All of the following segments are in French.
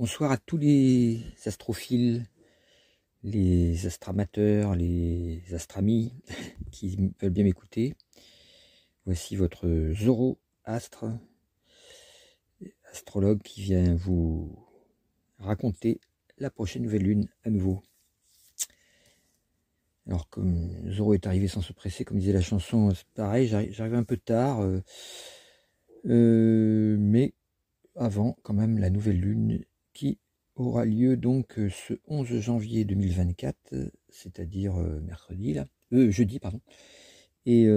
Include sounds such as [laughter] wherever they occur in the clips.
Bonsoir à tous les astrophiles, les astramateurs, les astramis [laughs] qui veulent bien m'écouter. Voici votre Zoro Astre, astrologue qui vient vous raconter la prochaine nouvelle lune à nouveau. Alors comme Zoro est arrivé sans se presser, comme disait la chanson, c'est pareil, j'arrive un peu tard, euh, euh, mais avant quand même la nouvelle lune qui aura lieu donc euh, ce 11 janvier 2024, euh, c'est-à-dire euh, mercredi, là, jeudi, pardon. Et,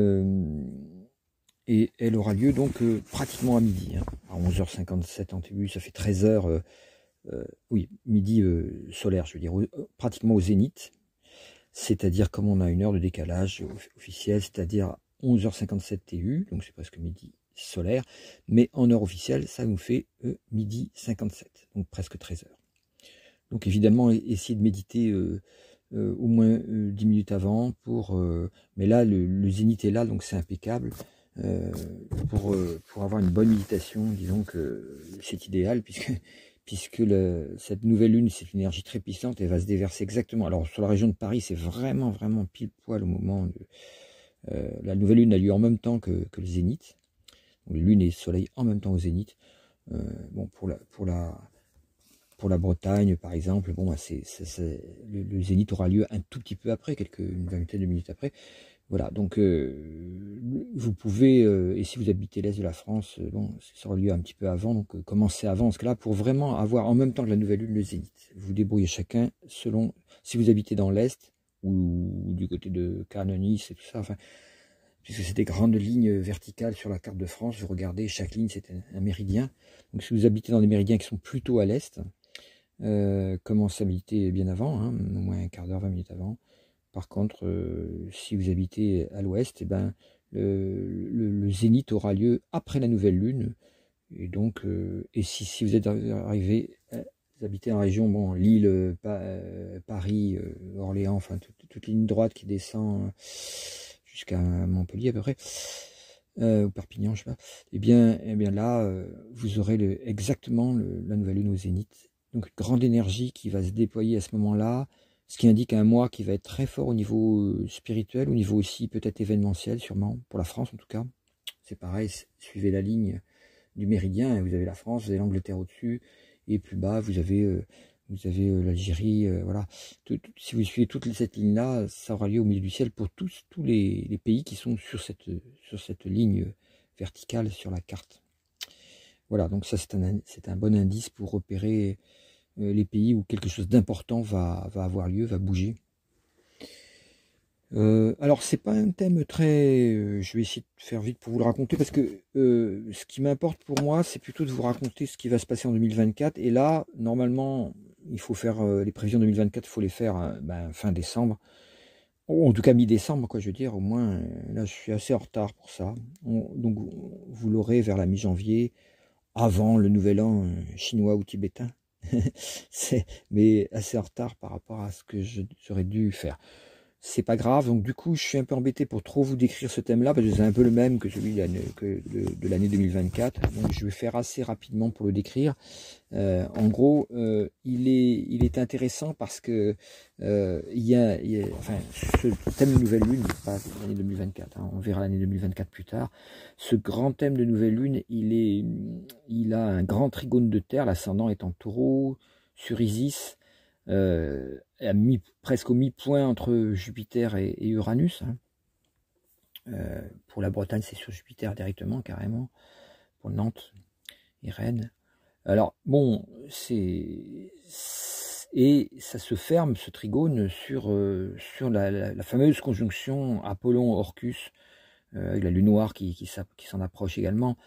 et elle aura lieu donc pratiquement à midi, hein, à 11h57 en TU, ça fait 13h, oui, midi solaire, je veux dire, pratiquement au zénith, c'est-à-dire comme on a une heure de décalage officiel, c'est-à-dire 11h57 TU, donc c'est presque midi solaire, mais en heure officielle, ça nous fait euh, midi 57, donc presque 13 heures. Donc évidemment, essayer de méditer euh, euh, au moins 10 minutes avant, pour, mais là, le, zénith est là, donc c'est impeccable. pour, pour avoir une bonne méditation, disons que c'est idéal, puisque, puisque cette nouvelle lune, c'est une énergie très puissante et va se déverser exactement. Alors sur la région de Paris, c'est vraiment, vraiment pile poil au moment de... la nouvelle lune a lieu en même temps que le zénith, lune et soleil en même temps au zénith. Euh, bon, pour la, pour, la, pour la Bretagne, par exemple, bon, bah, le, zénith aura lieu un tout petit peu après, quelques, une vingtaine de minutes après. Voilà, donc euh, vous pouvez, euh, et si vous habitez l'est de la France, bon, ça aura lieu un petit peu avant, donc commencez avant ce là pour vraiment avoir en même temps que la nouvelle lune le zénith. Vous débrouillez chacun selon si vous habitez dans l'est ou du côté de Canonis et tout ça. Enfin, puisque c'est des grandes lignes verticales sur la carte de France. Vous regardez, chaque ligne, c'est un, méridien. Donc si vous habitez dans des méridiens qui sont plutôt à l'est, euh, commencez à habiter bien avant, hein, au moins un quart d'heure, 20 minutes avant. Par contre, euh, si vous habitez à l'ouest, eh ben, le, zénith aura lieu après la nouvelle lune. Et donc, euh, et si, vous êtes arrivé, vous habitez en région, bon, Lille, Paris, Orléans, enfin toute ligne droite qui descend jusqu'à Montpellier à peu près, euh, ou Perpignan, je sais pas, et eh bien, eh bien là, euh, vous aurez exactement la nouvelle lune au zénith. Donc grande énergie qui va se déployer à ce moment-là, ce qui indique un mois qui va être très fort au niveau euh, spirituel, au niveau aussi peut-être événementiel, sûrement, pour la France en tout cas. C'est pareil, suivez la ligne du méridien, vous avez la France, vous avez l'Angleterre au-dessus, et plus bas, vous avez vous avez euh, l'Algérie, euh, voilà. si vous suivez toute cette ligne-là, ça aura lieu au milieu du ciel pour tous, tous les, pays qui sont sur cette, sur cette ligne verticale sur la carte. Voilà, donc ça c'est un, un, bon indice pour repérer euh, les pays où quelque chose d'important va, avoir lieu, va bouger. Alors, alors c'est pas un thème très, je vais essayer de faire vite pour vous le raconter parce que ce qui m'importe pour moi c'est plutôt de vous raconter ce qui va se passer en 2024 et là normalement il faut faire euh, les prévisions 2024, il faut les faire euh, ben, fin décembre, en tout cas mi-décembre, quoi, je veux dire, au moins, euh, là, je suis assez en retard pour ça. donc, vous l'aurez vers la mi-janvier, avant le nouvel an chinois ou tibétain, [laughs] mais assez en retard par rapport à ce que j'aurais dû faire c'est pas grave. Donc du coup, je suis un peu embêté pour trop vous décrire ce thème-là, parce que c'est un peu le même que celui de l'année 2024. Donc je vais faire assez rapidement pour le décrire. Euh, en gros, euh, il, est, intéressant parce que euh, il, y a, enfin, ce thème de Nouvelle Lune, pas l'année 2024, hein, on verra l'année 2024 plus tard, ce grand thème de Nouvelle Lune, il, est, il a un grand trigone de terre, l'ascendant est en taureau, sur Isis, euh, presque au mi-point entre Jupiter et, Uranus. Hein. Euh, pour la Bretagne, c'est sur Jupiter directement, carrément. Pour Nantes et Rennes. Alors, bon, c'est. Et ça se ferme, ce trigone, sur, euh, sur la, fameuse conjonction Apollon-Orcus, avec la lune noire qui, qui s'en approche également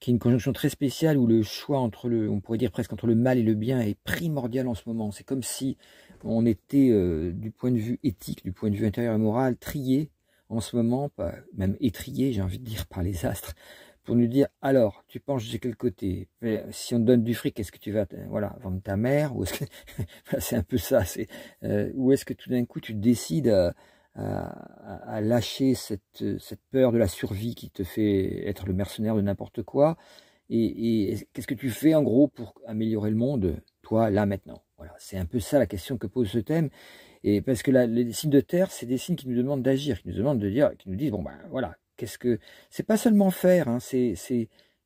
qui est une conjonction très spéciale où le choix entre le, on pourrait dire presque entre le mal et le bien est primordial en ce moment. C'est comme si on était, euh, du point de vue éthique, du point de vue intérieur et moral, trié en ce moment, même étrié, j'ai envie de dire, par les astres, pour nous dire alors, tu penches de quel côté Si on te donne du fric, est-ce que tu vas voilà, vendre ta mère Ou [laughs] c'est un peu ça C'est euh, ou est-ce que tout d'un coup tu décides à, lâcher cette, peur de la survie qui te fait être le mercenaire de n'importe quoi. Et, qu'est-ce que tu fais en gros pour améliorer le monde, toi, là, maintenant Voilà, c'est un peu ça la question que pose ce thème. Et parce que les signes de terre, c'est des signes qui nous demandent d'agir, qui nous demandent de dire, qui nous disent, bon ben voilà, qu'est-ce que. C'est pas seulement faire, hein, c'est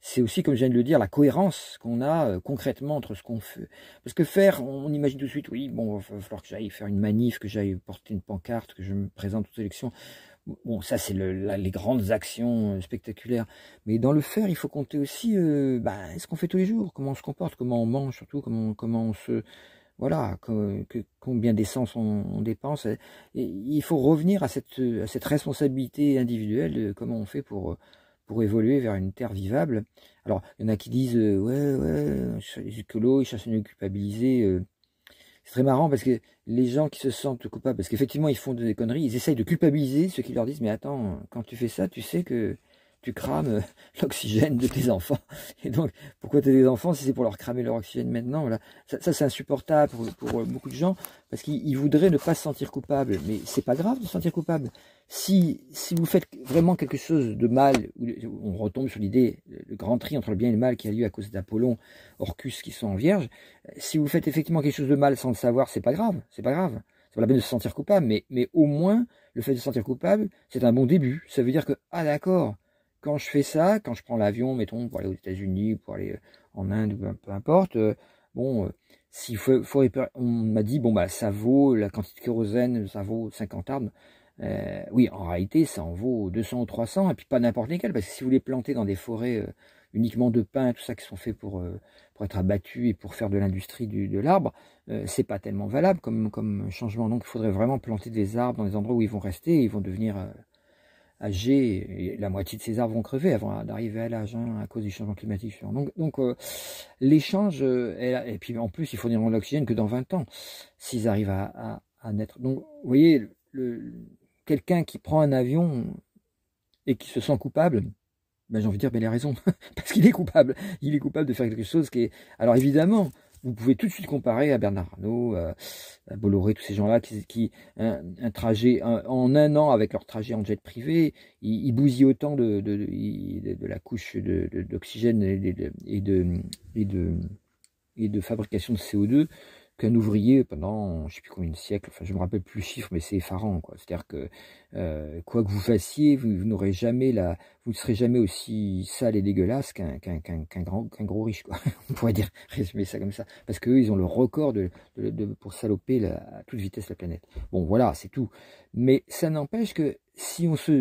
c'est aussi, comme je viens de le dire, la cohérence qu'on a euh, concrètement entre ce qu'on fait. Parce que faire, on imagine tout de suite, oui, bon, il va falloir que j'aille faire une manif, que j'aille porter une pancarte, que je me présente aux élections. Bon, ça, c'est les grandes actions euh, spectaculaires. Mais dans le faire, il faut compter aussi euh, bah, ce qu'on fait tous les jours, comment on se comporte, comment on mange surtout, comment, comment on se... Voilà, que, combien d'essence on, on, dépense. il faut revenir à cette, à cette responsabilité individuelle de comment on fait pour pour évoluer vers une terre vivable. Alors, il y en a qui disent euh, Ouais, ouais, les écolos, ils cherchent à nous culpabiliser. Euh. C'est très marrant parce que les gens qui se sentent coupables, parce qu'effectivement, ils font des conneries, ils essayent de culpabiliser ceux qui leur disent Mais attends, quand tu fais ça, tu sais que tu crames euh, [laughs] l'oxygène de tes enfants. Et donc, pourquoi tu as des enfants si c'est pour leur cramer leur oxygène maintenant voilà. Ça, ça c'est insupportable pour, pour, euh, beaucoup de gens, parce qu'ils voudraient ne pas se sentir coupable. Mais c'est pas grave de se sentir coupable. Si, si vous faites vraiment quelque chose de mal, on retombe sur l'idée, le grand tri entre le bien et le mal qui a lieu à cause d'Apollon, Orcus qui sont en vierge, euh, si vous faites effectivement quelque chose de mal sans le savoir, c'est pas grave, c'est pas grave c'est pas la peine de se sentir coupable, mais, mais au moins, le fait de se sentir coupable, c'est un bon début. Ça veut dire que, ah d'accord, quand je fais ça, quand je prends l'avion, mettons, pour aller aux États-Unis, pour aller euh, en Inde, ou peu importe, euh, bon, euh, s'il faut, on m'a dit, bon, bah, ça vaut la quantité de kérosène, ça vaut 50 arbres. oui, en réalité, ça en vaut 200 ou 300, et puis pas n'importe lesquels, parce que si vous les plantez dans des forêts uniquement de pins, tout ça qui sont faits pour, pour être abattus et pour faire de l'industrie de l'arbre, c'est pas tellement valable comme, comme changement. Donc, il faudrait vraiment planter des arbres dans des endroits où ils vont rester, et ils vont devenir âgés, la moitié de ces arbres vont crever avant d'arriver à l'âge, hein, à cause du changement climatique. Donc, donc euh, l'échange, euh, et, puis en plus, il faut de l'oxygène que dans 20 ans, s'ils arrivent à, à, à, naître. Donc, vous voyez, quelqu'un qui prend un avion et qui se sent coupable, ben, j'ai envie de dire, ben, il a raison, [laughs] parce qu'il est coupable. Il est coupable de faire quelque chose qui est... Alors évidemment, vous pouvez tout de suite comparer à Bernard Arnault, euh, à Bolloré, tous ces gens-là qui, un, trajet en un an avec leur trajet en jet privé, ils, bousillent autant de, de, de, la couche d'oxygène et, et, de, et de fabrication de CO2 qu'un ouvrier pendant je sais plus combien de siècles, enfin je me rappelle plus le chiffre, mais c'est effarant quoi. C'est-à-dire que euh, quoi que vous fassiez, vous, n'aurez jamais la, vous ne serez jamais aussi sale et dégueulasse qu'un qu'un grand, qu'un gros riche quoi. [laughs] On pourrait dire résumer ça comme ça, parce que ils ont le record de, de, pour saloper la, à toute vitesse la planète. Bon voilà, c'est tout. Mais ça n'empêche que si on se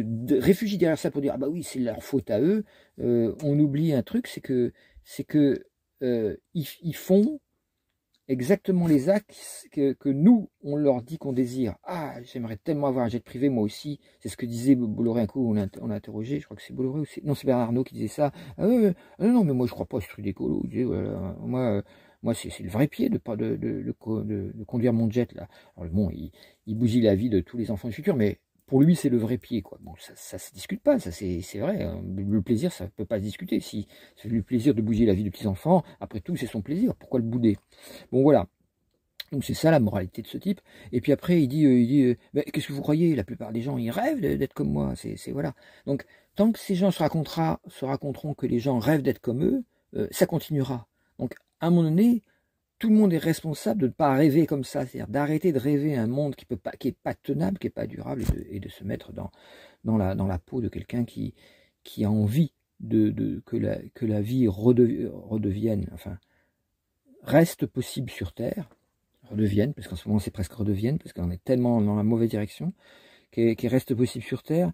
réfugie derrière ça pour dire ah bah oui c'est leur faute à eux, euh, on oublie un truc, c'est que c'est que euh, ils, ils font exactement les axes que, nous, on leur dit qu'on désire. Ah, j'aimerais tellement avoir un jet privé, moi aussi. C'est ce que disait Bolloré un coup, on a, interrogé, je crois que c'est Bolloré aussi. Non, c'est Bernard Arnault qui disait ça. Ah, ah non, mais moi, je crois pas à ce truc d'écolo. Moi, euh, moi c'est le vrai pied de, de, de, de, conduire mon jet, là. Alors, le il, il bousille la vie de tous les enfants du futur, mais pour lui, c'est le vrai pied. Quoi. Bon, ça, ça se discute pas, ça c'est vrai. Hein. Le plaisir, ça peut pas se discuter. Si c'est le plaisir de bouger la vie de petits enfants, après tout, c'est son plaisir. Pourquoi le bouder Bon, voilà. Donc c'est ça la moralité de ce type. Et puis après, il dit, euh, il dit, euh, qu'est-ce que vous croyez La plupart des gens, ils rêvent d'être comme moi. C'est voilà. Donc tant que ces gens se, racontera, se raconteront que les gens rêvent d'être comme eux, euh, ça continuera. Donc à mon moment donné, tout le monde est responsable de ne pas rêver comme ça, c'est-à-dire d'arrêter de rêver un monde qui n'est pas, qui est pas tenable, qui n'est pas durable, et de, se mettre dans, dans, la, dans la peau de quelqu'un qui, qui a envie de, de que, la, que la vie redevienne, enfin, reste possible sur Terre, redevienne, parce qu'en ce moment c'est presque redevienne, parce qu'on est tellement dans la mauvaise direction, qui reste possible sur Terre,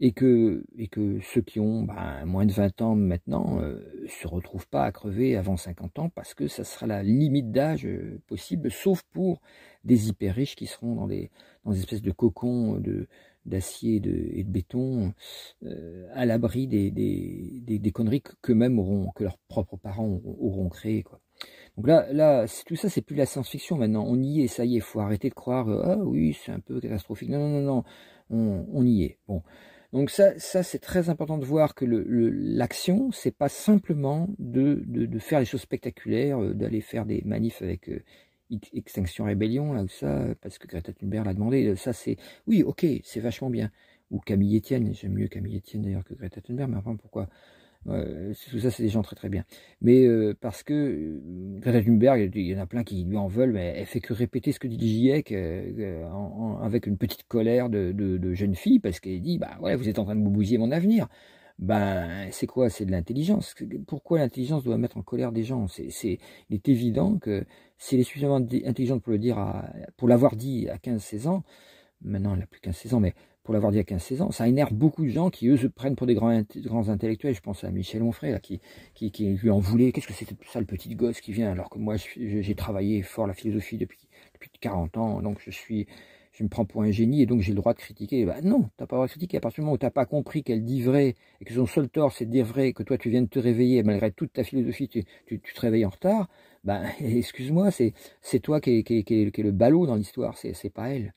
et que, et que ceux qui ont ben, moins de 20 ans maintenant euh, se retrouvent pas à crever avant 50 ans parce que ça sera la limite d'âge euh, possible, sauf pour des hyper riches qui seront dans des, dans des espèces de cocons euh, de, d'acier et de, et de béton euh, à l'abri des, des, des, conneries qu'eux-mêmes auront, que leurs propres parents auront, créé créées. Quoi. Donc là, là tout ça, c'est plus de la science-fiction maintenant. On y est, ça y est, faut arrêter de croire, ah oui, c'est un peu catastrophique. Non, non, non, non, on, on y est. Bon. Donc ça, ça c'est très important de voir que l'action, le, l'action, c'est pas simplement de, faire des choses spectaculaires, euh, d'aller faire des manifs avec euh, Extinction Rébellion, là, ou ça, euh, parce que Greta Thunberg l'a demandé. Ça, c'est, oui, ok, c'est vachement bien. Ou Camille Etienne, j'aime mieux Camille Etienne d'ailleurs que Greta Thunberg, mais enfin, pourquoi tout ça, c'est des gens très très bien. Mais euh, parce que euh, Greta Thunberg, il y en a plein qui lui en veulent, mais elle fait que répéter ce que dit GIEC euh, avec une petite colère de, jeune fille, parce qu'elle dit Bah ouais, vous êtes en train de vous bousiller mon avenir. Ben, c'est quoi C'est de l'intelligence. Pourquoi l'intelligence doit mettre en colère des gens c'est, c'est, Il est évident que si elle est suffisamment intelligente pour le dire, à, pour l'avoir dit à 15-16 ans, maintenant elle n'a plus 15-16 ans, mais pour l'avoir dit à 15 ans, ça énerve beaucoup de gens qui, eux, se prennent pour des grands, intellectuels. Je pense à Michel Onfray, là, qui, lui en voulait. Qu'est-ce que c'était ça, le petit gosse qui vient Alors que moi, j'ai travaillé fort la philosophie depuis, depuis 40 ans, donc je suis... Je me prends pour un génie et donc j'ai le droit de critiquer. Ben non, t'as pas le droit de critiquer. À partir du moment où t'as pas compris qu'elle dit vrai et que son seul tort c'est de dire vrai, que toi tu viens de te réveiller malgré toute ta philosophie, tu, tu, te réveilles en retard, ben [laughs] excuse-moi, c'est toi qui es qui est le ballot dans l'histoire, c'est pas elle.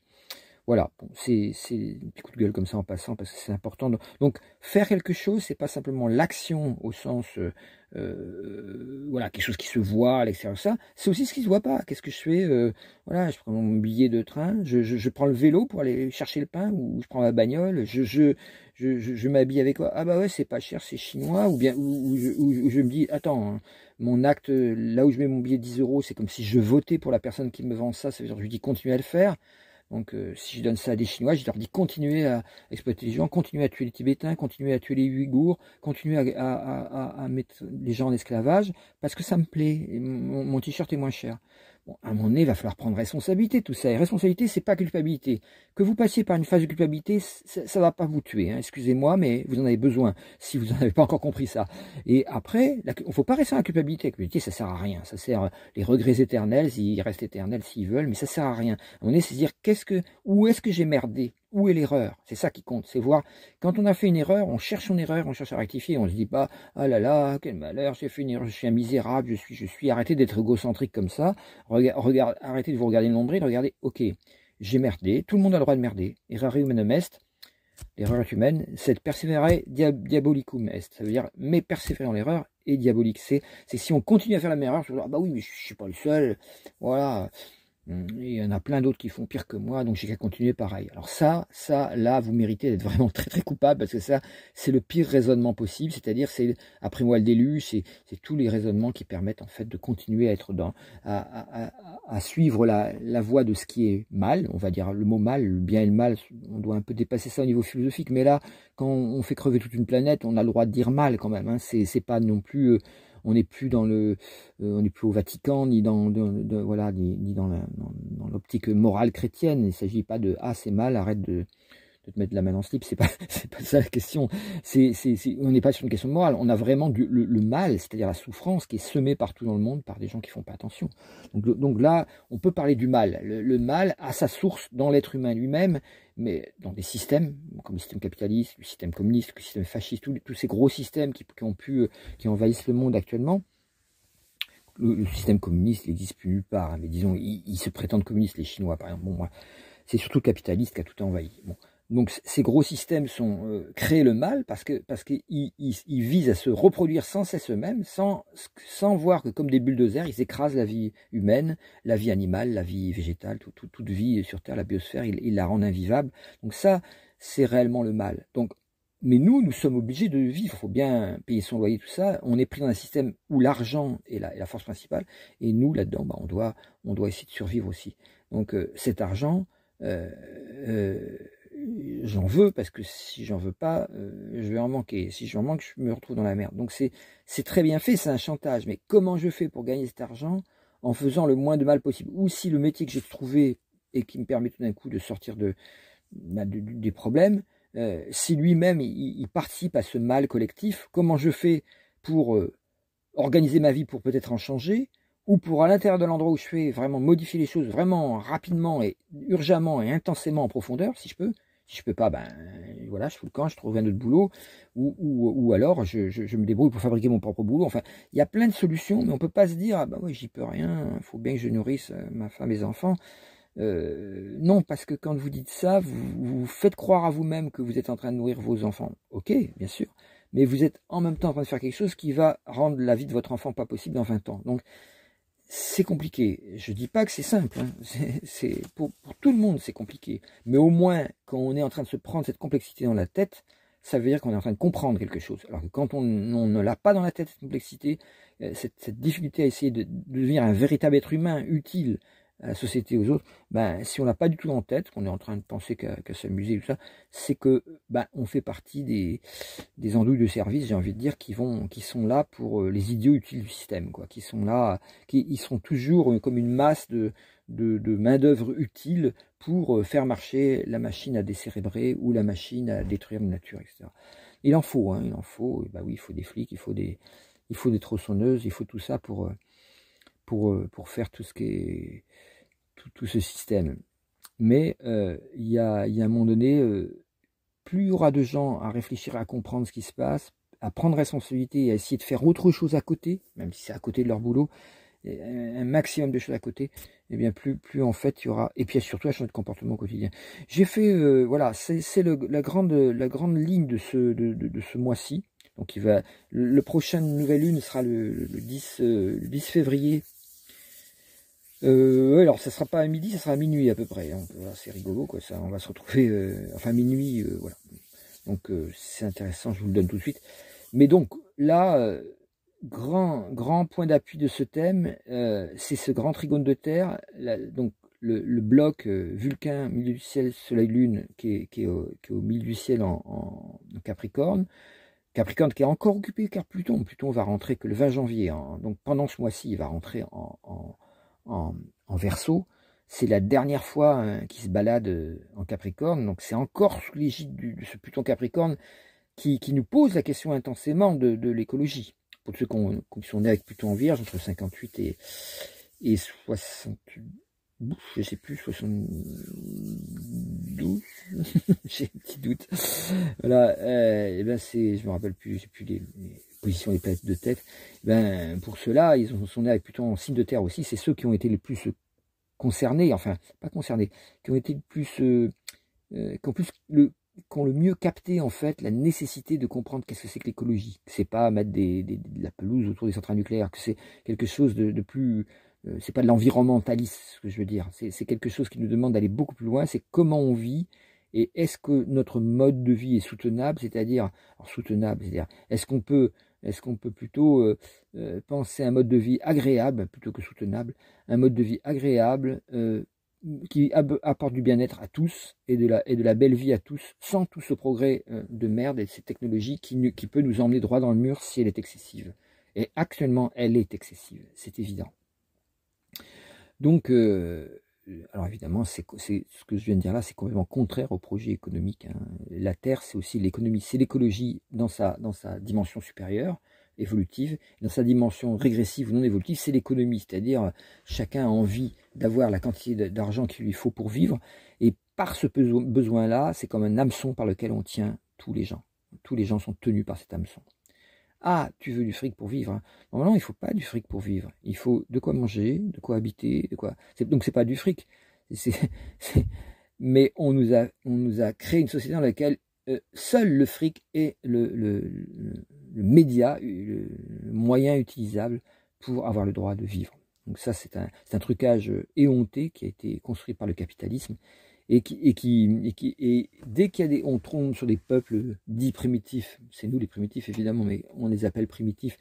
Voilà, c'est un petit coup de gueule comme ça en passant parce que c'est important. Donc faire quelque chose, c'est pas simplement l'action au sens euh, euh, voilà quelque chose qui se voit à l'extérieur ça, c'est aussi ce qui se voit pas. Qu'est-ce que je fais euh, Voilà, je prends mon billet de train, je, je, prends le vélo pour aller chercher le pain ou je prends ma bagnole, je je, je, m'habille avec quoi Ah bah ouais, c'est pas cher, c'est chinois ou bien ou, je me dis attends. Hein, mon acte, là où je mets mon billet de 10 euros, c'est comme si je votais pour la personne qui me vend ça, ça veut dire que je lui dis continue à le faire. Donc euh, si je donne ça à des Chinois, je leur dis continuez à exploiter les gens, continuez à tuer les Tibétains, continuez à tuer les Ouïghours, continuez à, mettre les gens en esclavage, parce que ça me plaît, mon t-shirt est moins cher. Bon, à un moment donné, il va falloir prendre responsabilité, tout ça. Et responsabilité, c'est pas culpabilité. Que vous passiez par une phase de culpabilité, ça, ne va pas vous tuer. Hein. Excusez-moi, mais vous en avez besoin, si vous n'en avez pas encore compris ça. Et après, il ne faut pas rester dans la culpabilité. La culpabilité, ça sert à rien. Ça sert euh, les regrets éternels, ils restent éternels s'ils veulent, mais ça ne sert à rien. À un moment donné, c'est dire, qu'est-ce que, où est-ce que j'ai merdé où est l'erreur C'est ça qui compte, c'est voir. Quand on a fait une erreur, on cherche son erreur, on cherche à rectifier, on se dit pas ah là là, quel malheur, j'ai fait une erreur, je suis un misérable, je suis, je suis. arrêté d'être égocentrique comme ça. arrêtez de vous regarder le nombril, regardez, ok, j'ai merdé, tout le monde a le droit de merder. erreur humanum est, l'erreur est humaine, c'est persévérer diabolicum est. Ça veut dire, mais persévérer dans l'erreur est diabolique. C'est si on continue à faire la même erreur, je ah bah oui, mais je, ne suis pas le seul. Voilà. Mm. il y en a plein d'autres qui font pire que moi, donc j'ai qu'à continuer pareil. Alors ça, ça, là, vous méritez d'être vraiment très très coupable, parce que ça, c'est le pire raisonnement possible, c'est-à-dire c'est après moi le déluge, c'est tous les raisonnements qui permettent en fait de continuer à être dans, à, suivre la, la, voie de ce qui est mal, on va dire le mot mal, le bien et le mal, on doit un peu dépasser ça au niveau philosophique, mais là, quand on fait crever toute une planète, on a le droit de dire mal quand même, hein. c'est pas non plus... Euh, on n'est plus dans le, euh, on n'est plus au Vatican ni dans, de, voilà, ni, ni dans l'optique dans, morale chrétienne. Il ne s'agit pas de ah c'est mal, arrête de, de te mettre la main dans le slip, c'est pas, [laughs] pas ça la question. c'est c'est on n'est pas sur une question morale. On a vraiment du, le, mal, c'est-à-dire la souffrance qui est semée partout dans le monde par des gens qui font pas attention. Donc, donc là, on peut parler du mal. Le, le mal a sa source dans l'être humain lui-même, mais dans des systèmes, comme le système capitaliste, le système communiste, le système fasciste, tous, ces gros systèmes qui, qui, ont pu, euh, qui envahissent le monde actuellement. Le, système communiste n'existe plus nulle part, hein, mais disons, ils, se prétendent communistes, les Chinois par exemple. Bon, moi, c'est surtout le capitaliste qui a tout envahi. Bon, donc ces gros systèmes sont euh, créés le mal parce que parce qu'ils ils, ils visent à se reproduire sans cesse eux-mêmes, sans, sans voir que comme des bulldozers, ils écrasent la vie humaine, la vie animale, la vie végétale, toute toute vie sur Terre, la biosphère, ils, la rendent invivable. Donc ça, c'est réellement le mal. Donc mais nous, nous sommes obligés de vivre. Il faut bien payer son loyer, tout ça. On est pris dans un système où l'argent est la, est la, force principale. Et nous, là-dedans, bah, on, doit, on doit essayer de survivre aussi. Donc euh, cet argent, euh, euh j'en veux parce que si j'en veux pas, euh, je vais en manquer. Si j'en manque, je me retrouve dans la merde. Donc c'est très bien fait, c'est un chantage. Mais comment je fais pour gagner cet argent en faisant le moins de mal possible Ou si le métier que j'ai trouvé et qui me permet tout d'un coup de sortir de, bah, des problèmes, euh, si lui-même il, participe à ce mal collectif, comment je fais pour euh, organiser ma vie pour peut-être en changer ou pour à l'intérieur de l'endroit où je fais vraiment modifier les choses vraiment rapidement et urgemment et intensément en profondeur, si je peux. Si je peux pas, ben voilà, je fous le camp, je trouve un autre boulot, ou, ou, alors je, je, me débrouille pour fabriquer mon propre boulot. Enfin, il y a plein de solutions, mais on peut pas se dire, ah ben bah oui, j'y peux rien, il faut bien que je nourrisse euh, ma femme et mes enfants. Euh, non, parce que quand vous dites ça, vous, vous faites croire à vous-même que vous êtes en train de nourrir vos enfants. Ok, bien sûr, mais vous êtes en même temps en train de faire quelque chose qui va rendre la vie de votre enfant pas possible dans 20 ans. Donc, c'est compliqué. Je ne dis pas que c'est simple. Hein. [laughs] C'est, pour, tout le monde, c'est compliqué. Mais au moins, quand on est en train de se prendre cette complexité dans la tête, ça veut dire qu'on est en train de comprendre quelque chose. Alors que quand on, ne l'a pas dans la tête, cette complexité, euh, cette, difficulté à essayer de, devenir un véritable être humain utile, la société, aux autres, ben, si on n'a pas du tout en tête, qu'on est en train de penser qu'à qu s'amuser, tout ça, c'est que ben, on fait partie des, des andouilles de service, j'ai envie de dire, qui, vont, qui sont là pour euh, les idiots utiles du système, quoi, qui sont là, qui ils sont toujours euh, comme une masse de, de, de main-d'œuvre utile pour euh, faire marcher la machine à décérébrer ou la machine à détruire la nature, etc. Il en faut, hein, il en faut, ben oui, il faut des flics, il faut des, il faut des tronçonneuses, il faut tout ça pour. Pour, pour, faire tout ce qui est tout, ce système. Mais euh, il y, a, y, a, un moment donné, euh, plus il y aura de gens à réfléchir, à comprendre ce qui se passe, à prendre responsabilité et à essayer de faire autre chose à côté, même si c'est à côté de leur boulot, un maximum de choses à côté, et eh bien plus, plus en fait il y aura, et puis surtout un changement de comportement quotidien. J'ai fait, euh, voilà, c'est la grande, la grande ligne de ce, de, ce mois-ci. Donc il va, le, prochain nouvelle lune sera le, le le 10 février euh, alors, ça sera pas à midi, ça sera à minuit à peu près. Hein. c'est rigolo, quoi. Ça, on va se retrouver, euh, enfin, minuit, euh, voilà. Donc, euh, c'est intéressant, je vous le donne tout de suite. Mais donc, là, grand, grand point d'appui de ce thème, c'est ce grand trigone de terre, donc, le, bloc vulcan milieu du ciel, soleil, lune, qui est, au, milieu du ciel en, Capricorne. Capricorne qui est encore occupé car Pluton, Pluton va rentrer que le 20 janvier, donc pendant ce mois-ci, il va rentrer en en, verso, c'est la dernière fois euh, qu'il se balade euh, en Capricorne, donc c'est encore sous l'égide de ce Pluton Capricorne qui, qui, nous pose la question intensément de, l'écologie. Pour ceux qui, qui, sont nés avec Pluton en Vierge, entre 58 et, et 68, je sais plus, 72, [laughs] j'ai un petit doute. Voilà, euh, et eh ben c'est, je me rappelle plus, j'ai plus les position des planètes de tête, ben, pour cela ils sont nés plutôt en signe de terre aussi, c'est ceux qui ont été les plus euh, concernés, enfin, pas concernés, qui ont été le plus, euh, euh, qui ont le, mieux capté en fait la nécessité de comprendre qu'est-ce que c'est que l'écologie. c'est pas mettre de la pelouse autour des centrales nucléaires, que c'est quelque chose de, plus, c'est pas de l'environnementalisme ce que je veux dire. C'est quelque chose qui nous demande d'aller beaucoup plus loin. C'est comment on vit et est-ce que notre mode de vie est soutenable, c'est-à-dire soutenable, c'est-à-dire est-ce qu'on peut est-ce qu'on peut plutôt euh, euh, penser à un mode de vie agréable plutôt que soutenable, un mode de vie agréable euh, qui apporte du bien-être à tous et de, la, et de la belle vie à tous, sans tout ce progrès de merde et de ces technologies qui, qui peut nous emmener droit dans le mur si elle est excessive. Et actuellement, elle est excessive, c'est évident. Donc, euh, alors évidemment, ce que je viens de dire là, c'est complètement contraire au projet économique. Hein. La Terre, c'est aussi l'économie, c'est l'écologie dans sa, dans sa dimension supérieure, évolutive, dans sa dimension régressive ou non évolutive, c'est l'économie, c'est-à-dire chacun a envie d'avoir la quantité d'argent qu'il lui faut pour vivre, et par ce besoin-là, c'est comme un hameçon par lequel on tient tous les gens. Tous les gens sont tenus par cet hameçon. Ah, tu veux du fric pour vivre. Hein. Normalement, Non, non, il faut pas du fric pour vivre. Il faut de quoi manger, de quoi habiter, de quoi. Donc c'est pas du fric. [laughs] Mais on nous a, créé une société dans laquelle euh, seul le fric est le, média, le, moyen utilisable pour avoir le droit de vivre. Donc ça, c'est un, un trucage euh, éhonté qui a été construit par le capitalisme et et qui, dès qu'il y on tombe sur des peuples dits primitifs, c'est nous les primitifs évidemment, mais on les appelle primitifs,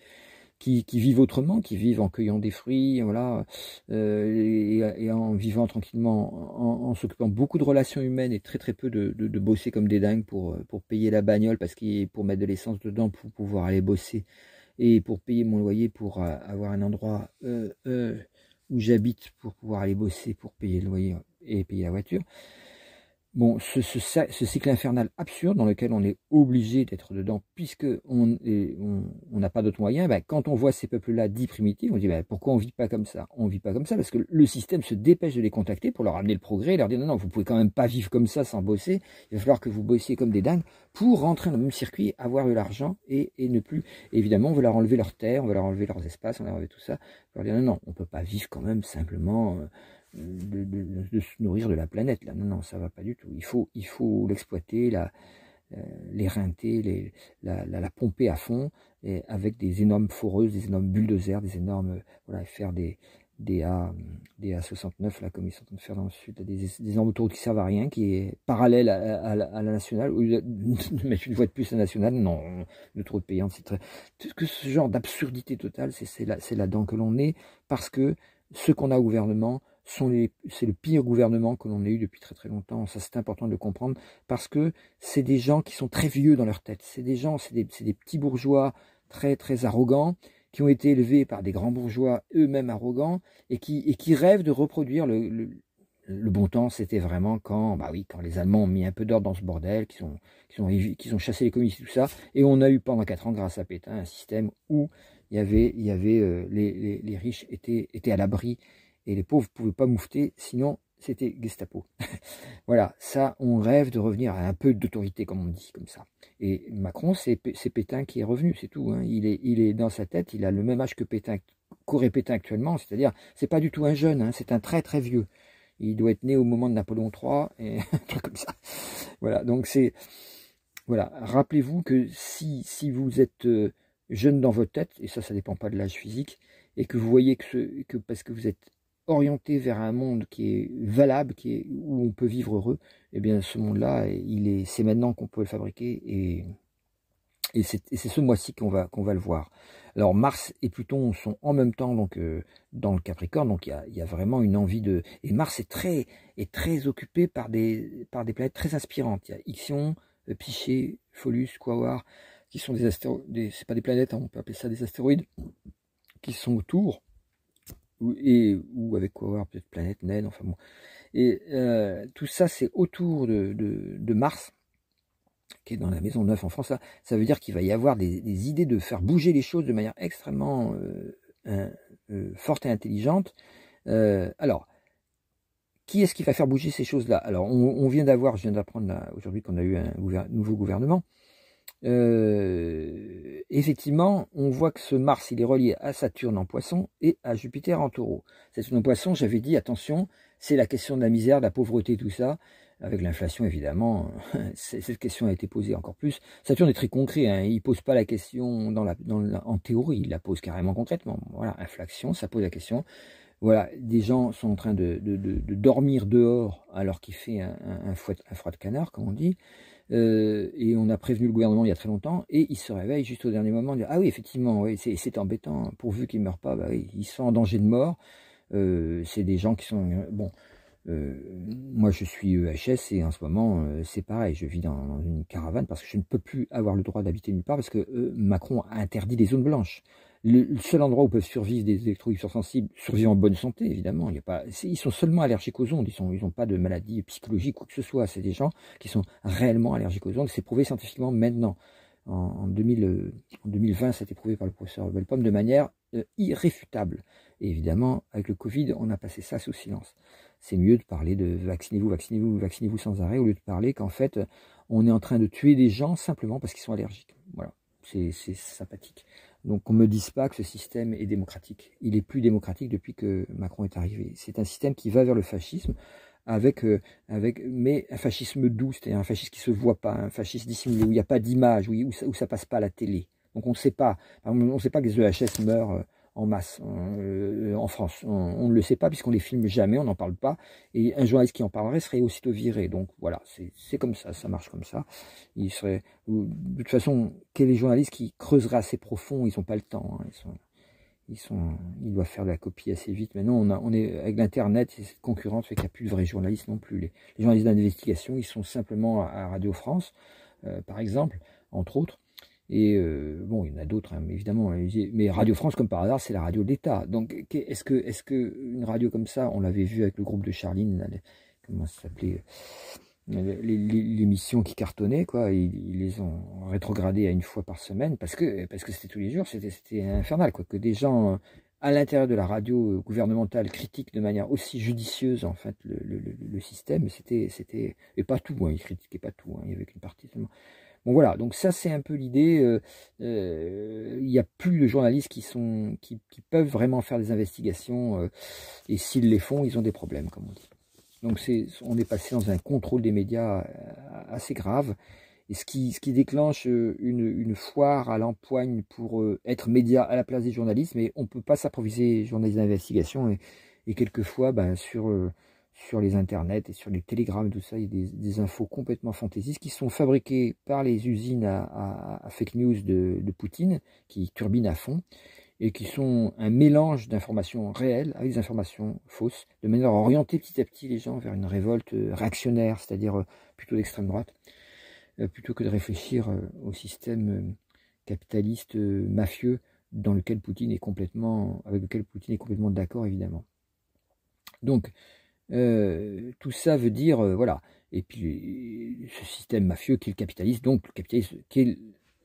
qui, qui vivent autrement, qui vivent en cueillant des fruits, voilà, euh, et, en vivant tranquillement, en, s'occupant beaucoup de relations humaines et très très peu de, bosser comme des dingues pour, pour payer la bagnole parce qu'il pour mettre de l'essence dedans pour pouvoir aller bosser et pour payer mon loyer pour euh, avoir un endroit euh, où j'habite pour pouvoir aller bosser pour payer le loyer et payer la voiture. Bon, ce, ce, cycle infernal absurde dans lequel on est obligé d'être dedans puisque on n'a on, pas d'autres moyens, ben, quand on voit ces peuples-là dits primitifs, on dit ben, pourquoi on vit pas comme ça On vit pas comme ça parce que le système se dépêche de les contacter pour leur amener le progrès, leur dire non, non, vous pouvez quand même pas vivre comme ça sans bosser, il va falloir que vous bossiez comme des dingues pour rentrer dans le même circuit, avoir de l'argent et, ne plus. évidemment, on veut leur enlever leurs terres, on veut leur enlever leurs espaces, on va leur enlever tout ça, pour leur dire non, non, on peut pas vivre quand même simplement... Euh, de, se nourrir de la planète. Là. Non, non, ça va pas du tout. Il faut il faut l'exploiter, la, euh, la, la, pomper à fond, avec des énormes foreuses, des énormes bulldozers, des énormes voilà, faire des des A, des A69 là comme ils sont en train de faire dans le sud, des, des énormes autoroutes qui servent à rien, qui est parallèle à, la nationale, ou [laughs] mettre une voie de plus la nationale, non, une autoroute payante, c'est très... Tout ce, genre d'absurdité totale, c'est là dedans dent que l'on est, parce que ce qu'on a au gouvernement, c'est le pire gouvernement que l'on ait eu depuis très très longtemps. Ça, c'est important de le comprendre parce que c'est des gens qui sont très vieux dans leur tête. C'est des gens, c'est des, petits bourgeois très très arrogants qui ont été élevés par des grands bourgeois eux-mêmes arrogants et qui, rêvent de reproduire le, bon temps. C'était vraiment quand, bah oui, quand les Allemands ont mis un peu d'ordre dans ce bordel, qu'ils ont, chassé les communistes, tout ça. Et on a eu pendant quatre ans, grâce à Pétain, un système où il y avait, euh, les, riches étaient à l'abri et les pauvres pouvaient pas moufter, sinon c'était Gestapo. [laughs] voilà, ça, on rêve de revenir à un peu d'autorité, comme on dit, comme ça. Et Macron, c'est Pétain qui est revenu, c'est tout. Hein. Il, est, il est dans sa tête, il a le même âge que Pétain, qu'aurait Pétain actuellement, c'est-à-dire, c'est pas du tout un jeune, hein, c'est un très très vieux. Il doit être né au moment de Napoléon III, et [laughs] un truc comme ça. Voilà, donc c'est... Voilà, rappelez-vous que si, si vous êtes euh, jeune dans votre tête, et ça, ça dépend pas de l'âge physique, et que vous voyez que, que parce que vous êtes orienté vers un monde qui est valable, qui est, où on peut vivre heureux, et eh bien ce monde-là, il est, c'est maintenant qu'on peut le fabriquer et, c'est, ce mois-ci qu'on va, qu'on va le voir. Alors Mars et Pluton sont en même temps donc euh, dans le Capricorne, donc il y a, vraiment une envie de et Mars est très est très occupé par des par des planètes très inspirantes. Il y a Ixion, euh, Piché, Pholus, Quaoar, qui sont des astéroïdes, c'est pas des planètes, hein, on peut appeler ça des astéroïdes, qui sont autour et, ou avec quoi, peut-être Planète naine, enfin bon. Et euh, tout ça, c'est autour de, de, Mars, qui est dans la Maison 9 en France. Ça veut dire qu'il va y avoir des, des, idées de faire bouger les choses de manière extrêmement euh, euh, forte et intelligente. alors, qui est-ce qui va faire bouger ces choses-là Alors, on, on, vient d'avoir, je viens d'apprendre aujourd'hui qu'on a eu un nouveau gouvernement euh, effectivement, on voit que ce Mars, il est relié à Saturne en poisson et à Jupiter en taureau. Saturne en poisson, j'avais dit, attention, c'est la question de la misère, de la pauvreté, tout ça. Avec l'inflation, évidemment, [laughs] cette question a été posée encore plus. Saturne est très concret, hein, il pose pas la question en théorie, il la pose carrément concrètement. Voilà, inflation, ça pose la question. Voilà, des gens sont en train de, dormir dehors alors qu'il fait un froid de canard, comme on dit. Euh, et on a prévenu le gouvernement il y a très longtemps, et il se réveille juste au dernier moment, dit, ah oui, effectivement, c'est embêtant, pourvu qu'ils ne meurent pas, bah ils sont en danger de mort, euh, c'est des gens qui sont... Bon, euh, moi je suis EHS et en ce moment c'est pareil, je vis dans, une caravane parce que je ne peux plus avoir le droit d'habiter nulle part parce que Macron a interdit les zones blanches. Le seul endroit où peuvent survivre des sensibles survivent en bonne santé, évidemment. Il y a pas, ils sont seulement allergiques aux ondes. Ils n'ont ils ont pas de maladies psychologiques ou que ce soit. C'est des gens qui sont réellement allergiques aux ondes. C'est prouvé scientifiquement maintenant. En, en, 2000, euh, en 2020, été prouvé par le professeur Belpomme de manière euh, irréfutable. Et évidemment, avec le Covid, on a passé ça sous silence. C'est mieux de parler de vaccinez-vous, vaccinez-vous, vaccinez-vous sans arrêt, au lieu de parler qu'en fait, on est en train de tuer des gens simplement parce qu'ils sont allergiques. Voilà, c'est sympathique. Donc on ne me dise pas que ce système est démocratique. Il est plus démocratique depuis que Macron est arrivé. C'est un système qui va vers le fascisme, avec, euh, mais un fascisme doux, c'est-à-dire un fascisme qui ne se voit pas, un fascisme dissimulé, où il n'y a pas d'image, où, où, ça ne passe pas à la télé. Donc on ne sait pas. On ne sait pas que les EHS meurent euh, en masse en euh, France. On, ne le sait pas puisqu'on les filme jamais, on n'en parle pas. Et un journaliste qui en parlerait serait aussitôt viré. Donc voilà, c'est comme ça, ça marche comme ça. Il serait, de toute façon, quel est le journaliste qui creusera assez profond Ils n'ont pas le temps. Hein. ils sont, ils sont, doivent faire de la copie assez vite. Maintenant, on, a, on est avec l'internet cette concurrence fait qu'il n'y a plus de vrais journalistes non plus. Les, journalistes d'investigation, ils sont simplement à, Radio France, euh, par exemple, entre autres. Et euh, bon, il y en a d'autres, hein, évidemment. Hein, mais Radio France, comme par hasard, c'est la radio de l'État. Donc, est-ce que, est-ce que une radio comme ça, on l'avait vu avec le groupe de Charline, comment ça s'appelait euh, l'émission qui cartonnait, quoi, ils, les ont rétrogradés à une fois par semaine parce que parce que c'était tous les jours, c'était infernal, quoi, que des gens euh, à l'intérieur de la radio gouvernementale critiquent de manière aussi judicieuse en fait le, système, c'était c'était et pas tout, hein, ils critiquaient pas tout, il y avait qu'une partie seulement. Bon voilà, donc ça c'est un peu l'idée. Euh, euh, il n'y a plus de journalistes qui, sont, qui, peuvent vraiment faire des investigations, euh, et s'ils les font, ils ont des problèmes, comme on dit. Donc c'est, on est passé dans un contrôle des médias assez grave, et ce qui, ce qui déclenche une, une foire à l'empoigne pour être média à la place des journalistes, mais on ne peut pas s'improviser journaliste d'investigation, et, et, quelquefois ben, sur sur les internets et sur les télégrammes et tout ça, il y a des, infos complètement fantaisistes qui sont fabriquées par les usines à, fake news de, de, Poutine, qui turbinent à fond, et qui sont un mélange d'informations réelles avec des informations fausses, de manière à orienter petit à petit les gens vers une révolte euh, réactionnaire, c'est-à-dire euh, plutôt d'extrême droite, euh, plutôt que de réfléchir au système capitaliste mafieux dans lequel Poutine est complètement, avec lequel Poutine est complètement d'accord évidemment. Donc, euh, tout ça veut dire, euh, voilà, et puis ce système mafieux qui est le capitalisme, donc le capitalisme qui est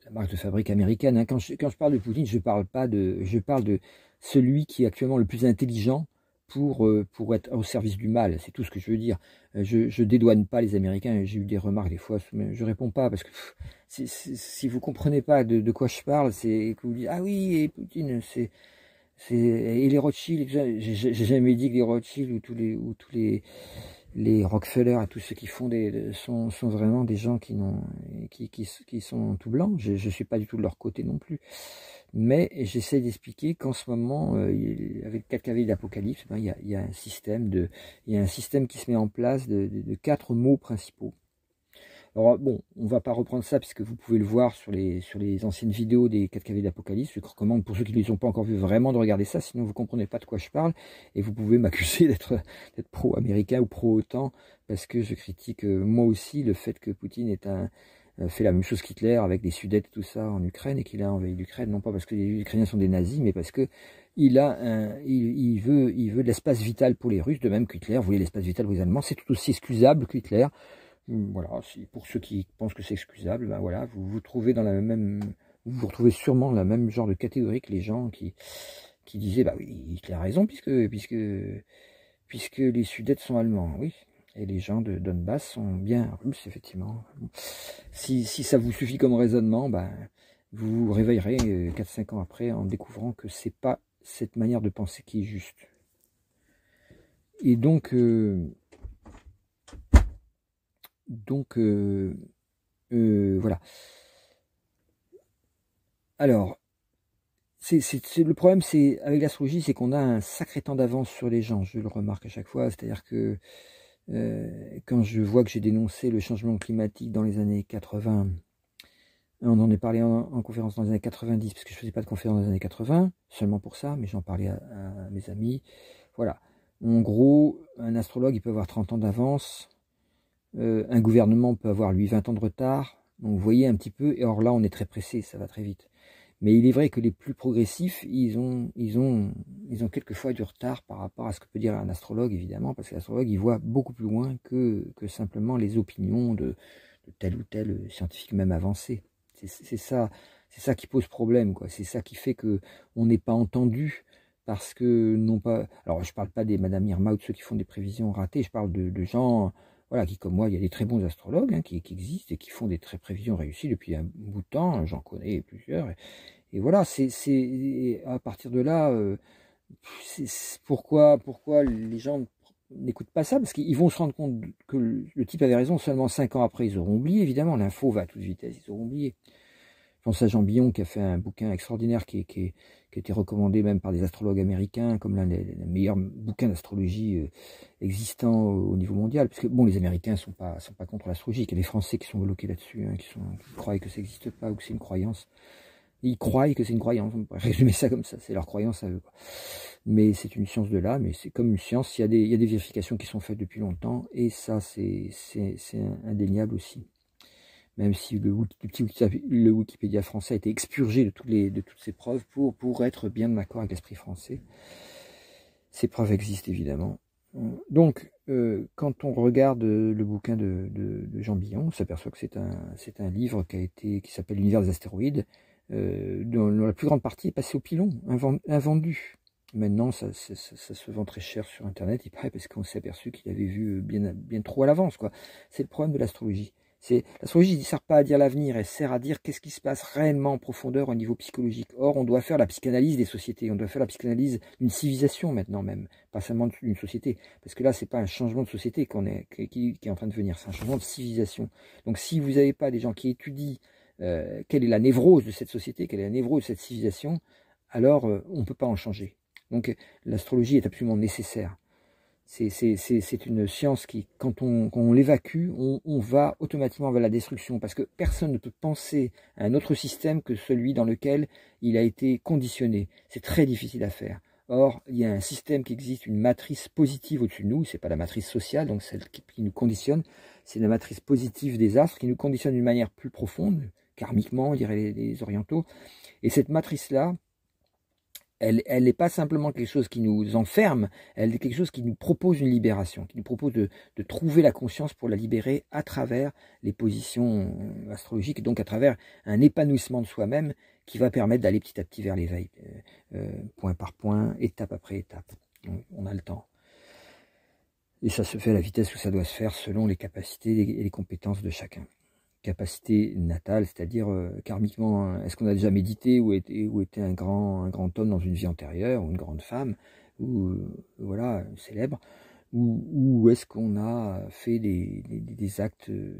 la marque de fabrique américaine. Hein. Quand, je, quand, je, parle de Poutine, je parle pas de, je parle de celui qui est actuellement le plus intelligent pour, euh, pour être au service du mal. C'est tout ce que je veux dire. Je, je dédouane pas les Américains. J'ai eu des remarques des fois, mais je réponds pas parce que si vous comprenez pas de, de quoi je parle, c'est que vous dites ah oui, et Poutine, c'est et les Rothschild, j'ai jamais dit que les Rothschild ou tous les, ou tous les, les Rockefeller et tous ceux qui font des, sont, sont vraiment des gens qui, qui, qui, qui sont tout blancs. Je ne suis pas du tout de leur côté non plus. Mais j'essaie d'expliquer qu'en ce moment, euh, avec quatre cavaliers d'Apocalypse, ben, il y, a, y, a, un système de, il y a un système qui se met en place de, de, de quatre mots principaux. Alors bon, on ne va pas reprendre ça puisque vous pouvez le voir sur les, sur les anciennes vidéos des 4 cavaliers d'Apocalypse. Je recommande pour ceux qui ne les ont pas encore vu vraiment de regarder ça, sinon vous ne comprenez pas de quoi je parle et vous pouvez [laughs] m'accuser d'être pro-américain ou pro-OTAN parce que je critique euh, moi aussi le fait que Poutine est euh, fait la même chose qu'Hitler avec des Sudètes tout ça en Ukraine et qu'il a envahi l'Ukraine, non pas parce que les Ukrainiens sont des nazis, mais parce que il a un, il, veut, il veut de l'espace vital pour les Russes, de même qu'Hitler voulait l'espace vital pour les Allemands. C'est tout aussi excusable qu'Hitler Mm, voilà, pour ceux qui pensent que c'est excusable, ben voilà, vous vous trouvez dans la même, vous vous retrouvez sûrement dans la même genre de catégorie que les gens qui, qui disaient, bah oui, il a raison, puisque, puisque, puisque les Sudètes sont allemands, oui. Et les gens de Donbass sont bien russes, effectivement. Si, si ça vous suffit comme raisonnement, ben, vous vous réveillerez 4-5 euh, ans après en découvrant que c'est pas cette manière de penser qui est juste. Et donc, euh, donc, euh, euh, voilà. Alors, le problème c'est avec l'astrologie, c'est qu'on a un sacré temps d'avance sur les gens. Je le remarque à chaque fois. C'est-à-dire que euh, quand je vois que j'ai dénoncé le changement climatique dans les années 80, on en est parlé en, conférence dans les années 90, parce que je ne faisais pas de conférence dans les années 80, seulement pour ça, mais j'en parlais à, à mes amis. Voilà. En gros, un astrologue, il peut avoir 30 ans d'avance euh, un gouvernement peut avoir, lui, 20 ans de retard. Donc vous voyez un petit peu, et or là, on est très pressé, ça va très vite. Mais il est vrai que les plus progressifs, ils ont, ils ont, ils ont quelquefois du retard par rapport à ce que peut dire un astrologue, évidemment, parce que l'astrologue, il voit beaucoup plus loin que, que simplement les opinions de, tel ou tel scientifique même avancé. C'est ça, c'est ça qui pose problème, quoi. C'est ça qui fait que on n'est pas entendu parce que non pas. Alors, je parle pas des Madame Irma ou de ceux qui font des prévisions ratées. Je parle de gens voilà, qui comme moi, il y a des très bons astrologues hein, qui, qui, existent et qui font des très prévisions réussies depuis un bout de temps, hein, j'en connais plusieurs. Et, voilà, c'est à partir de là, euh, pourquoi, pourquoi les gens n'écoutent pas ça Parce qu'ils vont se rendre compte que le type avait raison, seulement cinq ans après, ils auront oublié, évidemment, l'info va à toute vitesse, ils auront oublié. Je pense à Jean Billon qui a fait un bouquin extraordinaire qui qui est qui a été recommandé même par des astrologues américains comme l'un des, meilleurs bouquins d'astrologie euh, existants au, niveau mondial. puisque bon, les Américains sont pas sont pas contre l'astrologie. Il y a des Français qui sont bloqués là-dessus, hein, qui, qui croient que ça n'existe pas ou que c'est une croyance. Ils croient que c'est une croyance. On pourrait [laughs] résumer ça comme ça. C'est leur croyance à eux. Mais c'est une science de là. Mais c'est comme une science. Il y, a des, il y a des vérifications qui sont faites depuis longtemps et ça, c'est indéniable aussi même si le, le, Wikipédia français a été expurgé de, toutes les, de toutes ces preuves pour, pour être bien d'accord avec l'esprit français. Ces preuves existent évidemment. Donc, euh, quand on regarde le bouquin de, de, Jean Billon, on s'aperçoit que c'est un, un livre qui a été, qui s'appelle L'univers des astéroïdes, euh, dont la plus grande partie est passée au pilon, invendu. Maintenant, ça, ça, se vend très cher sur Internet, parce qu'on s'est aperçu qu'il avait vu bien, bien trop à l'avance. Quoi. C'est le problème de l'astrologie. C'est l'astrologie ne sert pas à dire l'avenir, elle sert à dire qu'est-ce qui se passe réellement en profondeur au niveau psychologique. Or, on doit faire la psychanalyse des sociétés, on doit faire la psychanalyse d'une civilisation maintenant même, pas seulement d'une société, parce que là, ce n'est pas un changement de société qui, est en train de venir, c'est un changement de civilisation. Donc, si vous n'avez pas des gens qui étudient euh, quelle est la névrose de cette société, quelle est la névrose de cette civilisation, alors euh, on ne peut pas en changer. Donc, l'astrologie est absolument nécessaire. C'est une science qui, quand on, l'évacue, on, va automatiquement vers la destruction, parce que personne ne peut penser à un autre système que celui dans lequel il a été conditionné. C'est très difficile à faire. Or, il y a un système qui existe, une matrice positive au-dessus de nous, Ce n'est pas la matrice sociale, donc celle qui, nous conditionne, c'est la matrice positive des astres qui nous conditionne d'une manière plus profonde, karmiquement, on les, les orientaux. Et cette matrice-là, elle, n'est pas simplement quelque chose qui nous enferme, elle est quelque chose qui nous propose une libération, qui nous propose de, trouver la conscience pour la libérer à travers les positions astrologiques, donc à travers un épanouissement de soi-même qui va permettre d'aller petit à petit vers l'éveil, euh, euh, point par point, étape après étape. on a le temps. Et ça se fait à la vitesse où ça doit se faire selon les capacités et les compétences de chacun capacité natale, c'est-à-dire euh, karmiquement, hein, est-ce qu'on a déjà médité ou été, ou était un, grand, un grand homme dans une vie antérieure, ou une grande femme, ou euh, voilà, célèbre, ou, est-ce qu'on a fait des actes euh,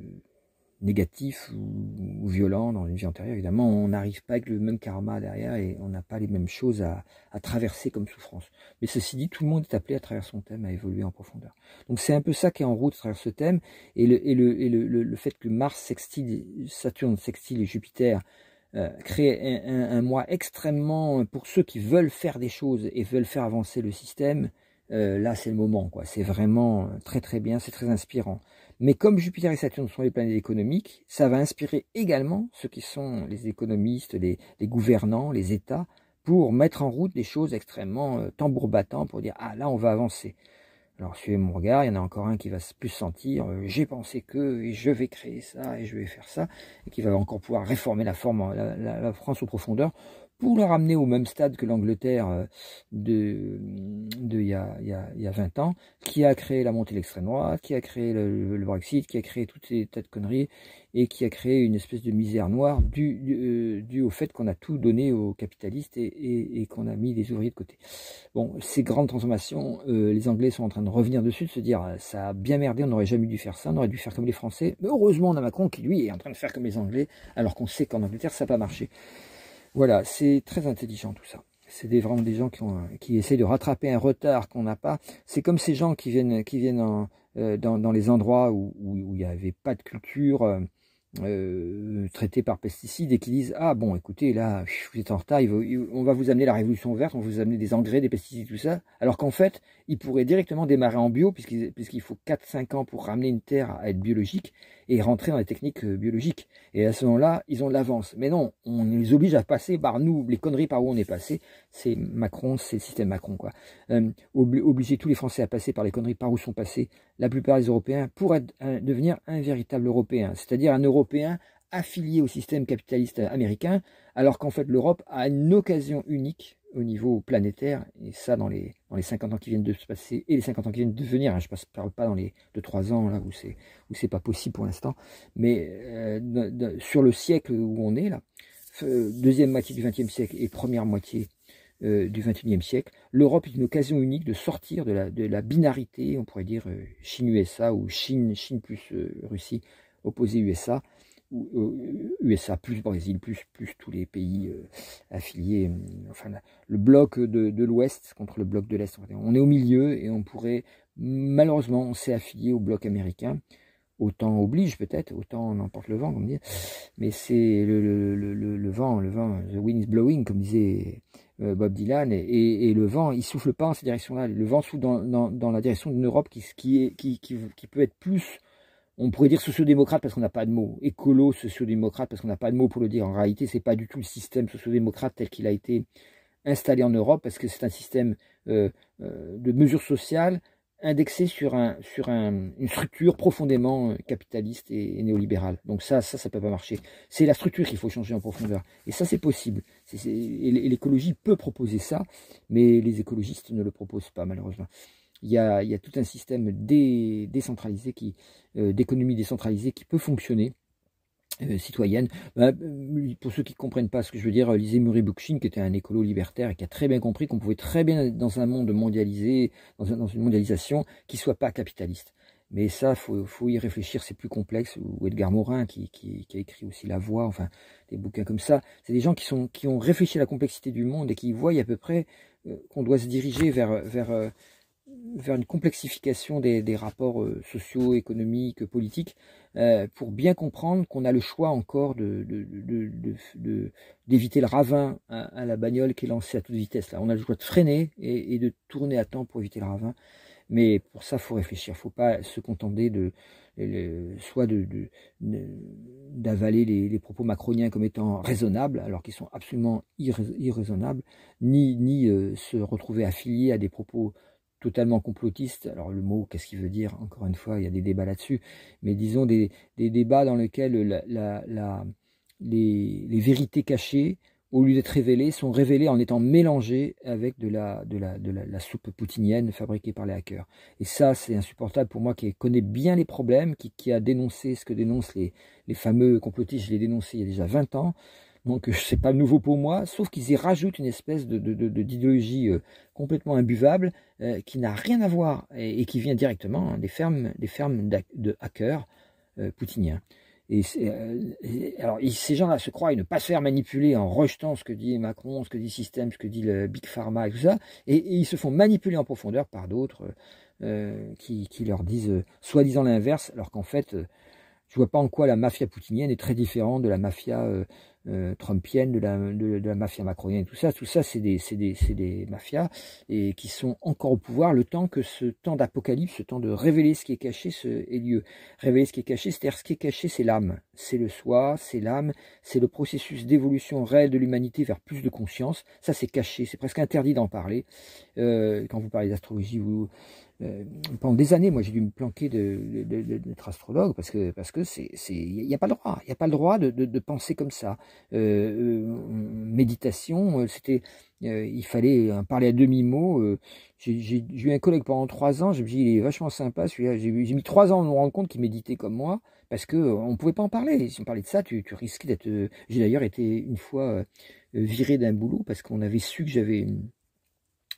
négatif ou, violent dans une vie antérieure, évidemment, on n'arrive pas avec le même karma derrière et on n'a pas les mêmes choses à, traverser comme souffrance. Mais ceci dit, tout le monde est appelé à travers son thème à évoluer en profondeur. Donc c'est un peu ça qui est en route à travers ce thème et le, fait que Mars sextile, Saturne sextile et Jupiter euh, créent un, un, mois extrêmement pour ceux qui veulent faire des choses et veulent faire avancer le système. Euh, là, c'est le moment, quoi. C'est vraiment euh, très très bien, c'est très inspirant. Mais comme Jupiter et Saturne sont les planètes économiques, ça va inspirer également ceux qui sont les économistes, les, gouvernants, les États, pour mettre en route des choses extrêmement euh, tambour battant, pour dire ah là on va avancer. Alors suivez mon regard, il y en a encore un qui va plus sentir euh, j'ai pensé que et je vais créer ça et je vais faire ça et qui va encore pouvoir réformer la forme la France aux profondeurs pour le ramener au même stade que l'Angleterre euh, de, il, y a, il, y a, 20 ans, qui a créé la montée de l'extrême droite, qui a créé le, Brexit, qui a créé toutes ces tas de conneries, et qui a créé une espèce de misère noire due, euh, au fait qu'on a tout donné aux capitalistes et, qu'on a mis les ouvriers de côté. Bon, ces grandes transformations, euh, les Anglais sont en train de revenir dessus, de se dire ça a bien merdé, on n'aurait jamais dû faire ça, on aurait dû faire comme les Français. Mais heureusement, on a Macron qui, lui, est en train de faire comme les Anglais, alors qu'on sait qu'en Angleterre, ça n'a pas marché. Voilà, c'est très intelligent tout ça. C'est vraiment des gens qui, ont, essaient de rattraper un retard qu'on n'a pas. C'est comme ces gens qui viennent, qui viennent euh, dans, les endroits où il n'y avait pas de culture euh, euh, traitée par pesticides et qui disent « Ah bon, écoutez, là, vous êtes en retard, on va vous amener la révolution verte, on va vous amener des engrais, des pesticides, tout ça. » Alors qu'en fait, ils pourraient directement démarrer en bio puisqu'il faut 4-5 ans pour ramener une terre à être biologique et rentrer dans les techniques euh, biologiques. Et à ce moment-là, ils ont de l'avance. Mais non, on les oblige à passer par nous, les conneries par où on est passé. C'est Macron, c'est le système Macron, quoi. Euh, obliger tous les Français à passer par les conneries par où sont passés la plupart des Européens pour euh, devenir un véritable Européen, c'est-à-dire un Européen affilié au système capitaliste américain, alors qu'en fait l'Europe a une occasion unique au niveau planétaire, et ça dans les, dans les 50 ans qui viennent de se passer, et les 50 ans qui viennent de venir, hein, je ne parle pas dans les 2-3 ans là où ce n'est pas possible pour l'instant, mais euh, sur le siècle où on est là, euh, deuxième moitié du XXe siècle et première moitié euh, du du XXIe siècle, l'Europe est une occasion unique de sortir de la, de la binarité, on pourrait dire Chine-USA ou Chine, Chine plus Russie, opposée USA, USA euh, plus Brésil plus tous les pays euh, affiliés, euh, enfin le bloc de, l'Ouest contre le bloc de l'Est. On est au milieu et on pourrait malheureusement on s'est affilié au bloc américain. Autant oblige peut-être, autant on emporte le vent, comme dire. Mais c'est le, le, le, vent, le the wind is blowing, comme disait Bob Dylan, et, le vent, il souffle pas en cette direction-là. Le vent souffle dans, la direction d'une Europe qui, qui, qui, peut être plus on pourrait dire sociodémocrate parce qu'on n'a pas de mot, écolo, sociodémocrate parce qu'on n'a pas de mot pour le dire. En réalité, ce n'est pas du tout le système sociodémocrate tel qu'il a été installé en Europe parce que c'est un système euh, euh, de mesures sociales indexé sur, une structure profondément euh, capitaliste et, néolibérale. Donc ça, ça, ne peut pas marcher. C'est la structure qu'il faut changer en profondeur. Et ça, c'est possible. et l'écologie peut proposer ça, mais les écologistes ne le proposent pas, malheureusement il y, a, tout un système décentralisé qui euh, d'économie décentralisée qui peut fonctionner euh, citoyenne. Bah, euh, pour ceux qui ne comprennent pas ce que je veux dire, lisez Murray Bookchin, qui était un écolo libertaire et qui a très bien compris qu'on pouvait très bien être dans un monde mondialisé, dans, une mondialisation qui soit pas capitaliste. Mais ça, faut, faut y réfléchir, c'est plus complexe. Ou Edgar Morin, qui, qui, qui, a écrit aussi La Voix, enfin, des bouquins comme ça. C'est des gens qui, sont, qui ont réfléchi à la complexité du monde et qui voient à peu près qu'on doit se diriger vers, vers vers une complexification des, des rapports euh, sociaux, économiques, politiques, euh, pour bien comprendre qu'on a le choix encore d'éviter le ravin à, la bagnole qui est lancée à toute vitesse. Là, on a le choix de freiner et, et de tourner à temps pour éviter le ravin. Mais pour ça, faut réfléchir. Faut pas se contenter de, soit d'avaler de, de, les, les, propos macroniens comme étant raisonnables, alors qu'ils sont absolument irraisonnables, ni, ni euh, se retrouver affiliés à des propos totalement complotistes. Alors le mot, qu'est-ce qu'il veut dire Encore une fois, il y a des débats là-dessus. Mais disons des, débats dans lesquels les, vérités cachées, au lieu d'être révélées, sont révélées en étant mélangées avec de la, soupe poutinienne fabriquée par les hackers. Et ça, c'est insupportable pour moi qui connais bien les problèmes, qui, a dénoncé ce que dénoncent les, les fameux complotistes. Je l'ai dénoncé il y a déjà 20 ans. Donc euh, c'est pas nouveau pour moi, sauf qu'ils y rajoutent une espèce de, d'idéologie euh, complètement imbuvable euh, qui n'a rien à voir et, qui vient directement des fermes, des fermes de hackers poutiniens. Et, alors ces gens-là se croient ne pas se faire manipuler en rejetant ce que dit Macron, ce que dit système, ce que dit le Big Pharma et tout ça, et, ils se font manipuler en profondeur par d'autres qui, leur disent soi-disant l'inverse, alors qu'en fait je vois pas en quoi la mafia poutinienne est très différente de la mafia euh, trumpienne, de la, de, la, mafia macronienne, tout ça, tout ça, c'est des, des, des, mafias et qui sont encore au pouvoir le temps que ce temps d'apocalypse, ce temps de révéler ce qui est caché, ce lieu. Révéler ce qui est caché, c'est-à-dire ce qui est caché, c'est l'âme, c'est le soi, c'est l'âme, c'est le processus d'évolution réelle de l'humanité vers plus de conscience. Ça, c'est caché, c'est presque interdit d'en parler. Euh, quand vous parlez d'astrologie, vous euh, pendant des années, moi j'ai dû me planquer d'être astrologue parce que parce que c'est il n'y a pas le droit, il n'y a pas le droit de, penser comme ça. Euh, euh, méditation, c'était il fallait parler à demi mot. j'ai eu un collègue pendant trois ans, je me dis il est vachement sympa celui-là. J'ai mis trois ans à me rendre compte qu'il méditait comme moi parce que on pouvait pas en parler. Si on parlait de ça, tu, tu risquais d'être. J'ai d'ailleurs été une fois viré d'un boulot parce qu'on avait su que j'avais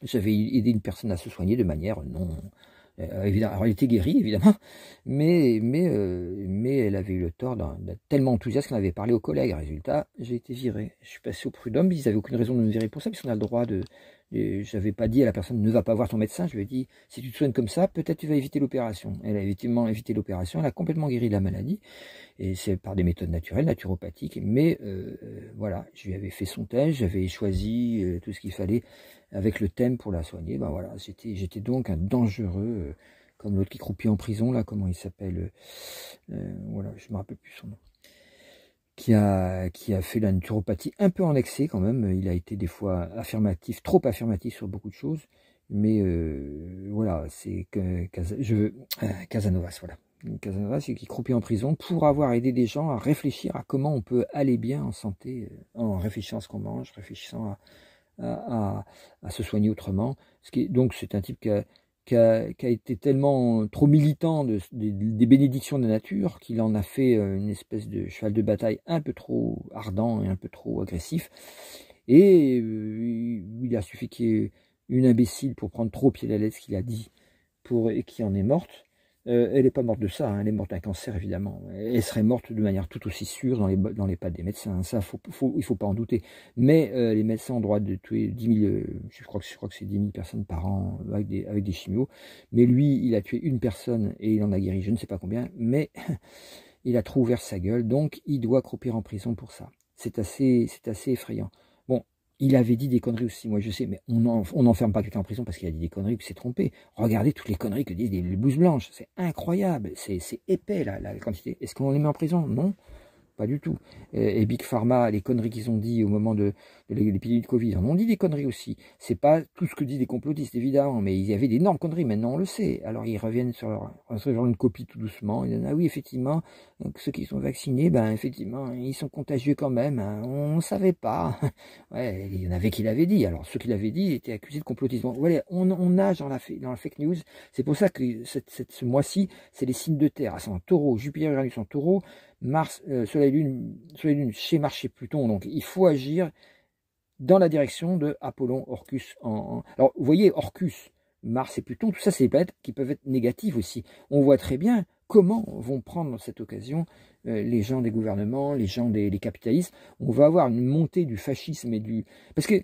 j'avais aidé une personne à se soigner de manière non... Euh, évidemment, alors elle était guérie, évidemment, [laughs] mais, mais, euh, mais elle avait eu le tort d'être tellement enthousiaste qu'on avait parlé aux collègues. Résultat, j'ai été viré. Je suis passé au prud'homme, ils n'avaient aucune raison de me virer pour ça, puisqu'on a le droit de, je n'avais pas dit à la personne ne va pas voir ton médecin, je lui ai dit si tu te soignes comme ça, peut-être tu vas éviter l'opération. Elle a effectivement évité l'opération, elle a complètement guéri de la maladie, et c'est par des méthodes naturelles, naturopathiques, mais euh, voilà, je lui avais fait son thème, j'avais choisi euh, tout ce qu'il fallait avec le thème pour la soigner, ben voilà, j'étais donc un dangereux, euh, comme l'autre qui croupit en prison, là, comment il s'appelle, voilà, je me rappelle plus son nom qui a, qui a fait la naturopathie un peu en excès quand même. Il a été des fois affirmatif, trop affirmatif sur beaucoup de choses. Mais euh, voilà, c'est que Casa, euh, Casanovas, voilà. Casanovas qui croupit en prison pour avoir aidé des gens à réfléchir à comment on peut aller bien en santé, euh, en réfléchissant à ce qu'on mange, réfléchissant à, à, à, se soigner autrement. Ce qui, donc c'est un type qui a, qui a, été tellement trop militant des bénédictions de la nature qu'il en a fait euh, une espèce de cheval de bataille un peu trop ardent et un peu trop agressif. Et euh, il a suffi qu'il y ait une imbécile pour prendre trop pied à ce qu'il a dit pour, et qui en est morte. Euh, elle n'est pas morte de ça, hein. elle est morte d'un cancer évidemment. Elle serait morte de manière tout aussi sûre dans les, dans pattes des médecins, hein. ça il ne faut pas en douter. Mais euh, les médecins ont droit de tuer 10 000, euh, je crois que, je crois que c'est personnes par an avec des, avec des chimios. Mais lui, il a tué une personne et il en a guéri je ne sais pas combien, mais [laughs] il a trop sa gueule, donc il doit croupir en prison pour ça. C'est assez, assez effrayant il avait dit des conneries aussi, moi je sais, mais on n'enferme pas quelqu'un en prison parce qu'il a dit des conneries, qu'il s'est trompé. Regardez toutes les conneries que disent les blouses blanches, c'est incroyable, c'est épais la, la quantité. Est-ce qu'on les met en prison Non, pas du tout. Et, Big Pharma, les conneries qu'ils ont dit au moment de, l'épidémie de Covid, ont dit des conneries aussi. C'est pas tout ce que disent les complotistes, évidemment, mais il y avait d'énormes conneries, maintenant on le sait. Alors ils reviennent sur, leur, sur une copie tout doucement, ils disent, ah oui, effectivement, donc ceux qui sont vaccinés, ben effectivement, ils sont contagieux quand même. Hein. On ne savait pas. [laughs] Ouais, il y en avait qui l'avaient dit. Alors ceux qui l'avaient dit étaient accusés de complotisme. on, nage dans la, fake news. C'est pour ça que ce mois-ci, c'est les signes de terre. Ah, c'est en taureau. Jupiter, Uranus en taureau. Mars, euh, Soleil, Lune, Soleil, Lune chez Mars, chez Pluton. Donc il faut agir dans la direction de Apollon, Orcus. En, Alors vous voyez, Orcus, Mars et Pluton, tout ça, c'est des planètes qui peuvent être négatives aussi. On voit très bien comment vont prendre cette occasion euh, les gens des gouvernements, les gens des capitalistes. On va avoir une montée du fascisme et du... Parce que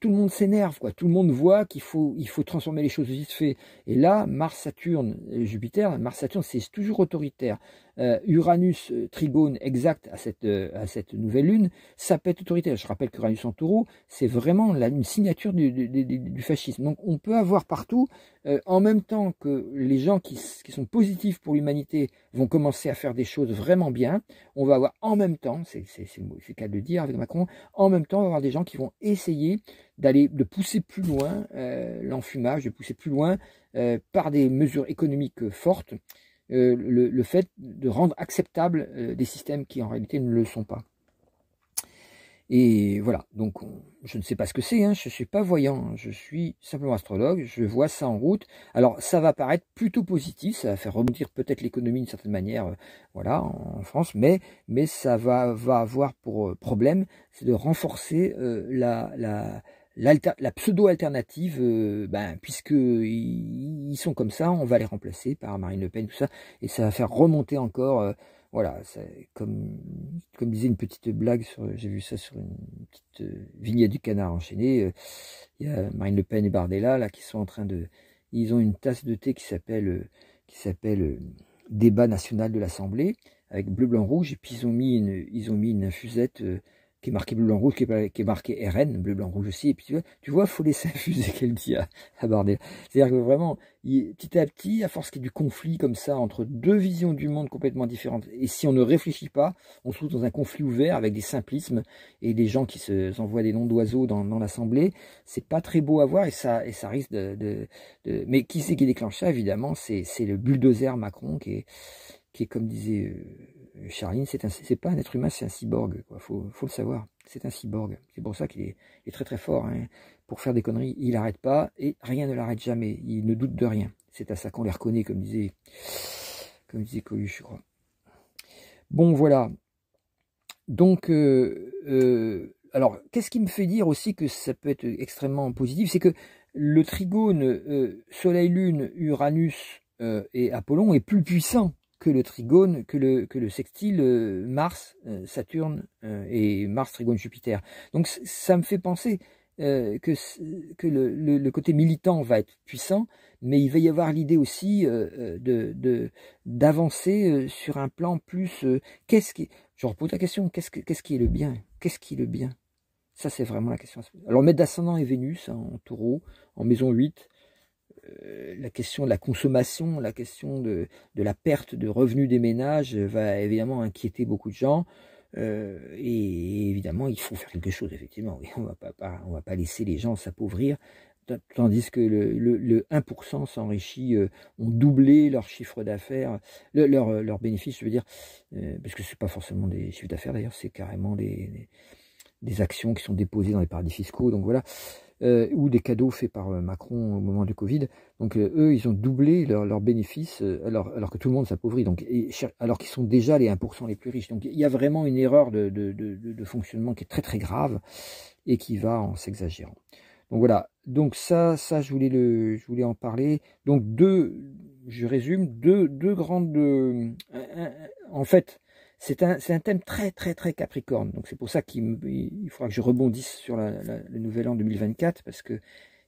tout le monde s'énerve, quoi. tout le monde voit qu'il faut, il faut transformer les choses vite fait. Et là, Mars, Saturne, euh, Jupiter, Mars, Saturne, c'est toujours autoritaire. Euh, Uranus euh, trigone exact à cette, euh, à cette nouvelle lune, ça pète être autoritaire. Je rappelle qu'Uranus en taureau, c'est vraiment une signature du, fascisme. Donc on peut avoir partout, en même temps que les gens qui, qui sont positifs pour l'humanité vont commencer à faire des choses vraiment bien, on va avoir en même temps, c'est le cas de le dire avec Macron, en même temps on va avoir des gens qui vont essayer d'aller de pousser plus loin l'enfumage, de pousser plus loin par des mesures économiques fortes euh, le, fait de rendre acceptable euh, des systèmes qui en réalité ne le sont pas. Et voilà, donc je ne sais pas ce que c'est, hein. je ne suis pas voyant, hein. je suis simplement astrologue, je vois ça en route. Alors ça va paraître plutôt positif, ça va faire rebondir peut-être l'économie d'une certaine manière euh, voilà, en, France, mais, mais ça va, va avoir pour problème, c'est de renforcer la la pseudo-alternative, euh, ben, puisque ils sont comme ça, on va les remplacer par Marine Le Pen, tout ça, et ça va faire remonter encore, euh, voilà, comme, comme disait une petite blague, j'ai vu ça sur une petite euh, vignette du canard enchaîné, il y a Marine Le Pen et Bardella, là, qui sont en train de, ils ont une tasse de thé qui s'appelle, qui s'appelle débat national de l'Assemblée, avec bleu, blanc, rouge, et puis ils ont mis une, ils ont mis une infusette qui est marqué bleu, blanc, rouge, qui est, marqué RN, bleu, blanc, rouge aussi. Et puis tu vois, tu vois faut laisser [laughs] infuser, qu'elle dit à, à C'est-à-dire que vraiment, petit à petit, à force qu'il y ait du conflit comme ça, entre deux visions du monde complètement différentes, et si on ne réfléchit pas, on se trouve dans un conflit ouvert avec des simplismes et des gens qui s'envoient se, des noms d'oiseaux dans, dans l'assemblée. C'est pas très beau à voir et ça, et ça risque de, de, Mais qui c'est qui déclenche ça, évidemment C'est le bulldozer Macron qui est, qui est comme disait... Euh, Charline, c'est pas un être humain, c'est un cyborg. Quoi. Faut, le savoir. C'est un cyborg. C'est pour ça qu'il est, très très fort. Hein. Pour faire des conneries, il n'arrête pas et rien ne l'arrête jamais. Il ne doute de rien. C'est à ça qu'on les reconnaît, comme disait, comme disait Coluche, je crois. Bon, voilà. Donc, euh, euh, alors, qu'est-ce qui me fait dire aussi que ça peut être extrêmement positif C'est que le trigone euh, Soleil-Lune, Uranus et Apollon est plus puissant que le trigone, que le, que le sextile euh, Mars, euh, Saturne euh, et Mars, trigone, Jupiter. Donc ça me fait penser que, que le, côté militant va être puissant, mais il va y avoir l'idée aussi de d'avancer sur un plan plus qu'est-ce qui je repose la question qu'est-ce qui est le bien qu'est-ce qui est le bien ça c'est vraiment la question alors maître d'ascendant est Vénus hein, en Taureau en maison 8 euh, la question de la consommation, la question de, la perte de revenus des ménages va évidemment inquiéter beaucoup de gens. Euh, et, évidemment, il faut faire quelque chose, effectivement. [laughs] on ne va pas laisser les gens s'appauvrir, tandis que le, 1% s'enrichit, euh, ont doublé leur chiffre d'affaires, leur, bénéfice, je veux dire, parce que ce n'est pas forcément des chiffres d'affaires, d'ailleurs, c'est carrément des, actions qui sont déposées dans les paradis fiscaux. Donc voilà euh, ou des cadeaux faits par euh, Macron au moment du Covid. Donc euh, eux, ils ont doublé leurs bénéfices euh, alors, que tout le monde s'appauvrit, alors qu'ils sont déjà les 1% les plus riches. Donc il y a vraiment une erreur de, fonctionnement qui est très très grave et qui va en s'exagérant. Donc voilà, donc ça, ça je voulais, en parler. Donc deux, je résume, deux, deux grandes... en fait, c'est un, un, thème très très très capricorne, donc c'est pour ça qu'il faudra que je rebondisse sur le nouvel an 2024, parce que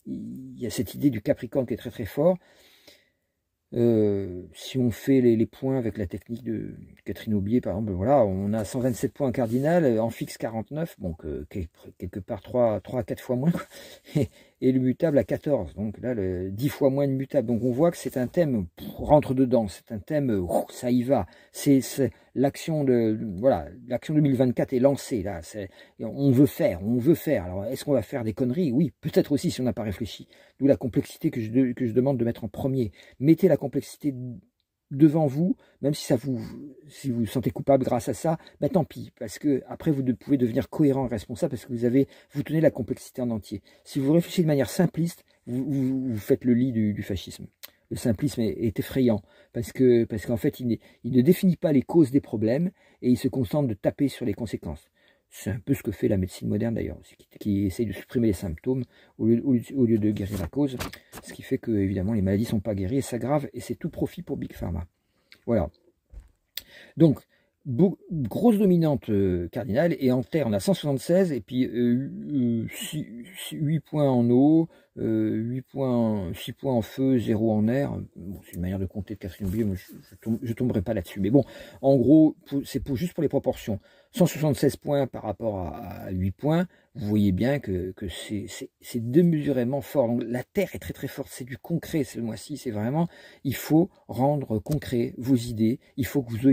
il y a cette idée du capricorne qui est très très fort. Euh, si on fait les, points avec la technique de Catherine Aubier, par exemple, voilà, on a 127 points cardinal, euh, en fixe 49, donc quelque part 3, à 4 fois moins et le mutable à 14. Donc là, le 10 fois moins de mutable. Donc on voit que c'est un thème, rentre dedans, c'est un thème, euh, ça y va. C'est l'action de, voilà, l'action 2024 est lancée là. on veut faire, on veut faire. Alors est-ce qu'on va faire des conneries Oui, peut-être aussi si on n'a pas réfléchi. D'où la complexité que je, que je demande de mettre en premier. Mettez la complexité devant vous, même si ça vous, si vous sentez coupable grâce à ça, ben tant pis, parce que après vous pouvez devenir cohérent et responsable parce que vous avez, vous tenez la complexité en entier. Si vous réfléchissez de manière simpliste, vous, faites le lit du, fascisme. Le simplisme est, effrayant parce que, parce qu'en fait, il, il ne définit pas les causes des problèmes et il se contente de taper sur les conséquences. C'est un peu ce que fait la médecine moderne d'ailleurs, qui, essaye de supprimer les symptômes au lieu, lieu, de guérir la cause, ce qui fait que évidemment les maladies ne sont pas guéries et grave, et c'est tout profit pour Big Pharma. Voilà. Donc, grosse dominante euh, cardinale et en terre on a 176 et puis 8 euh, euh, points en eau, 8 euh, points, 6 points en feu, 0 en air. Bon, c'est une manière de compter de Catherine Bouillet, mais je ne tomberai pas là-dessus. Mais bon, en gros, c'est pour, juste pour les proportions. 176 points par rapport à 8 points, vous voyez bien que, c'est démesurément fort. la terre est très très forte, c'est du concret ce mois-ci, c'est vraiment, il faut rendre concret vos idées, il faut que vous,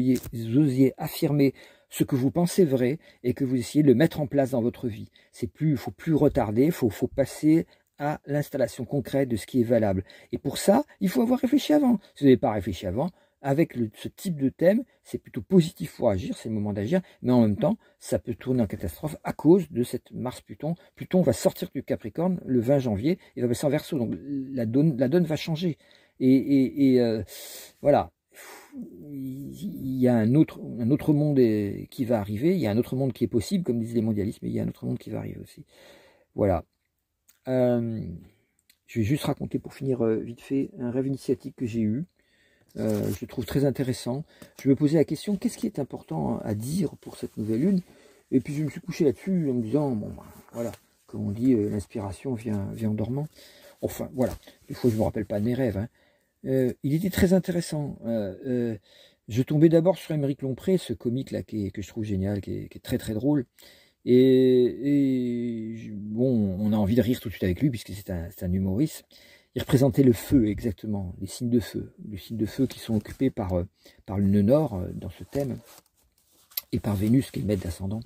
osiez affirmer ce que vous pensez vrai et que vous essayez de le mettre en place dans votre vie. C'est plus, faut plus retarder, il faut passer à l'installation concrète de ce qui est valable. Et pour ça, il faut avoir réfléchi avant. Si vous n'avez pas réfléchi avant, avec ce type de thème, c'est plutôt positif pour agir, c'est le moment d'agir, mais en même temps, ça peut tourner en catastrophe à cause de cette Mars-Pluton. Pluton va sortir du Capricorne le 20 janvier et va passer en verso, donc la donne, va changer. Et, euh, voilà, il y a un autre, monde qui va arriver, il y a un autre monde qui est possible, comme disent les mondialistes, mais il y a un autre monde qui va arriver aussi. Voilà. Euh, je vais juste raconter pour finir euh, vite fait un rêve initiatique que j'ai eu. Euh, je trouve très intéressant. Je me posais la question, qu'est-ce qui est important à dire pour cette nouvelle lune Et puis je me suis couché là-dessus en me disant, bon, ben, voilà, comme on dit, euh, l'inspiration vient, vient en dormant. Enfin, voilà, des fois je ne me rappelle pas de mes rêves. Hein. Euh, il était très intéressant. je tombais d'abord sur Émeric Lompré, ce comique là que je trouve génial, qui est, très très drôle. Et, bon, on a envie de rire tout de suite avec lui, puisque c'est un humoriste. Il représentait le feu exactement, les signes de feu, les signes de feu qui sont occupés par, euh, par le nœud nord euh, dans ce thème, et par Vénus qui est le maître d'ascendant.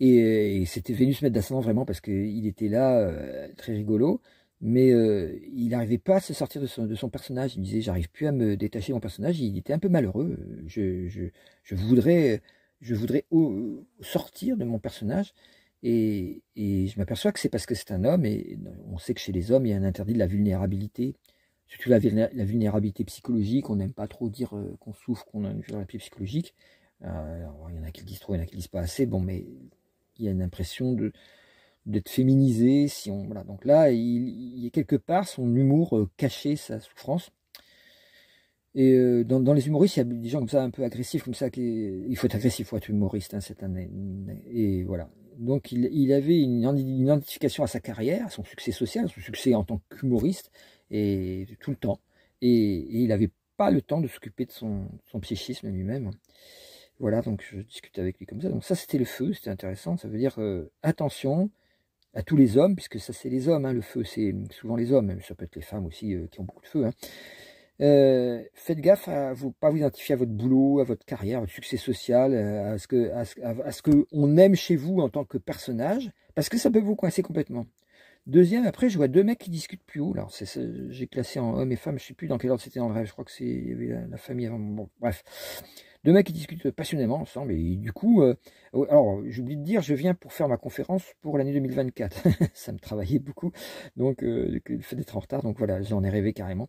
Et, c'était Vénus maître d'ascendant vraiment parce qu'il était là, euh, très rigolo, mais il n'arrivait pas à se sortir de son, personnage. Il disait j'arrive plus à me détacher de mon personnage, il était un peu malheureux. Je, je, voudrais, je voudrais sortir de mon personnage, et, je m'aperçois que c'est parce que c'est un homme, et on sait que chez les hommes, il y a un interdit de la vulnérabilité, surtout la, la vulnérabilité psychologique, on n'aime pas trop dire euh, qu'on souffre, qu'on a une vulnérabilité psychologique. Euh, il y en a qui le disent trop, il y en a qui le disent pas assez, bon, mais il y a une impression de d'être féminisé, si on voilà. Donc là, il, y a quelque part son humour euh, caché, sa souffrance. Et dans, les humoristes, il y a des gens comme ça, un peu agressifs, comme ça, qui, il faut être agressif faut être humoriste hein, cette année. Et voilà donc il, avait une, identification à sa carrière, à son succès social, à son succès en tant qu'humoriste, et tout le temps. Et, il n'avait pas le temps de s'occuper de son, psychisme lui-même. Voilà, donc je discutais avec lui comme ça. Donc ça, c'était le feu, c'était intéressant. Ça veut dire euh, attention à tous les hommes, puisque ça, c'est les hommes, hein, le feu, c'est souvent les hommes, même ça peut être les femmes aussi euh, qui ont beaucoup de feu. Hein. Euh, faites gaffe à ne pas vous identifier à votre boulot, à votre carrière, à votre succès social, euh, à ce que, à ce, que on aime chez vous en tant que personnage, parce que ça peut vous coincer complètement. Deuxième, après, je vois deux mecs qui discutent plus haut. j'ai classé en hommes et femmes, je sais plus dans quel ordre c'était le rêve. Je crois que c'est la, famille avant. Bon, bref, deux mecs qui discutent passionnément ensemble. Et du coup, euh, oh, alors j'oublie de dire, je viens pour faire ma conférence pour l'année 2024. [laughs] ça me travaillait beaucoup, donc le fait d'être en retard. Donc voilà, j'en ai rêvé carrément.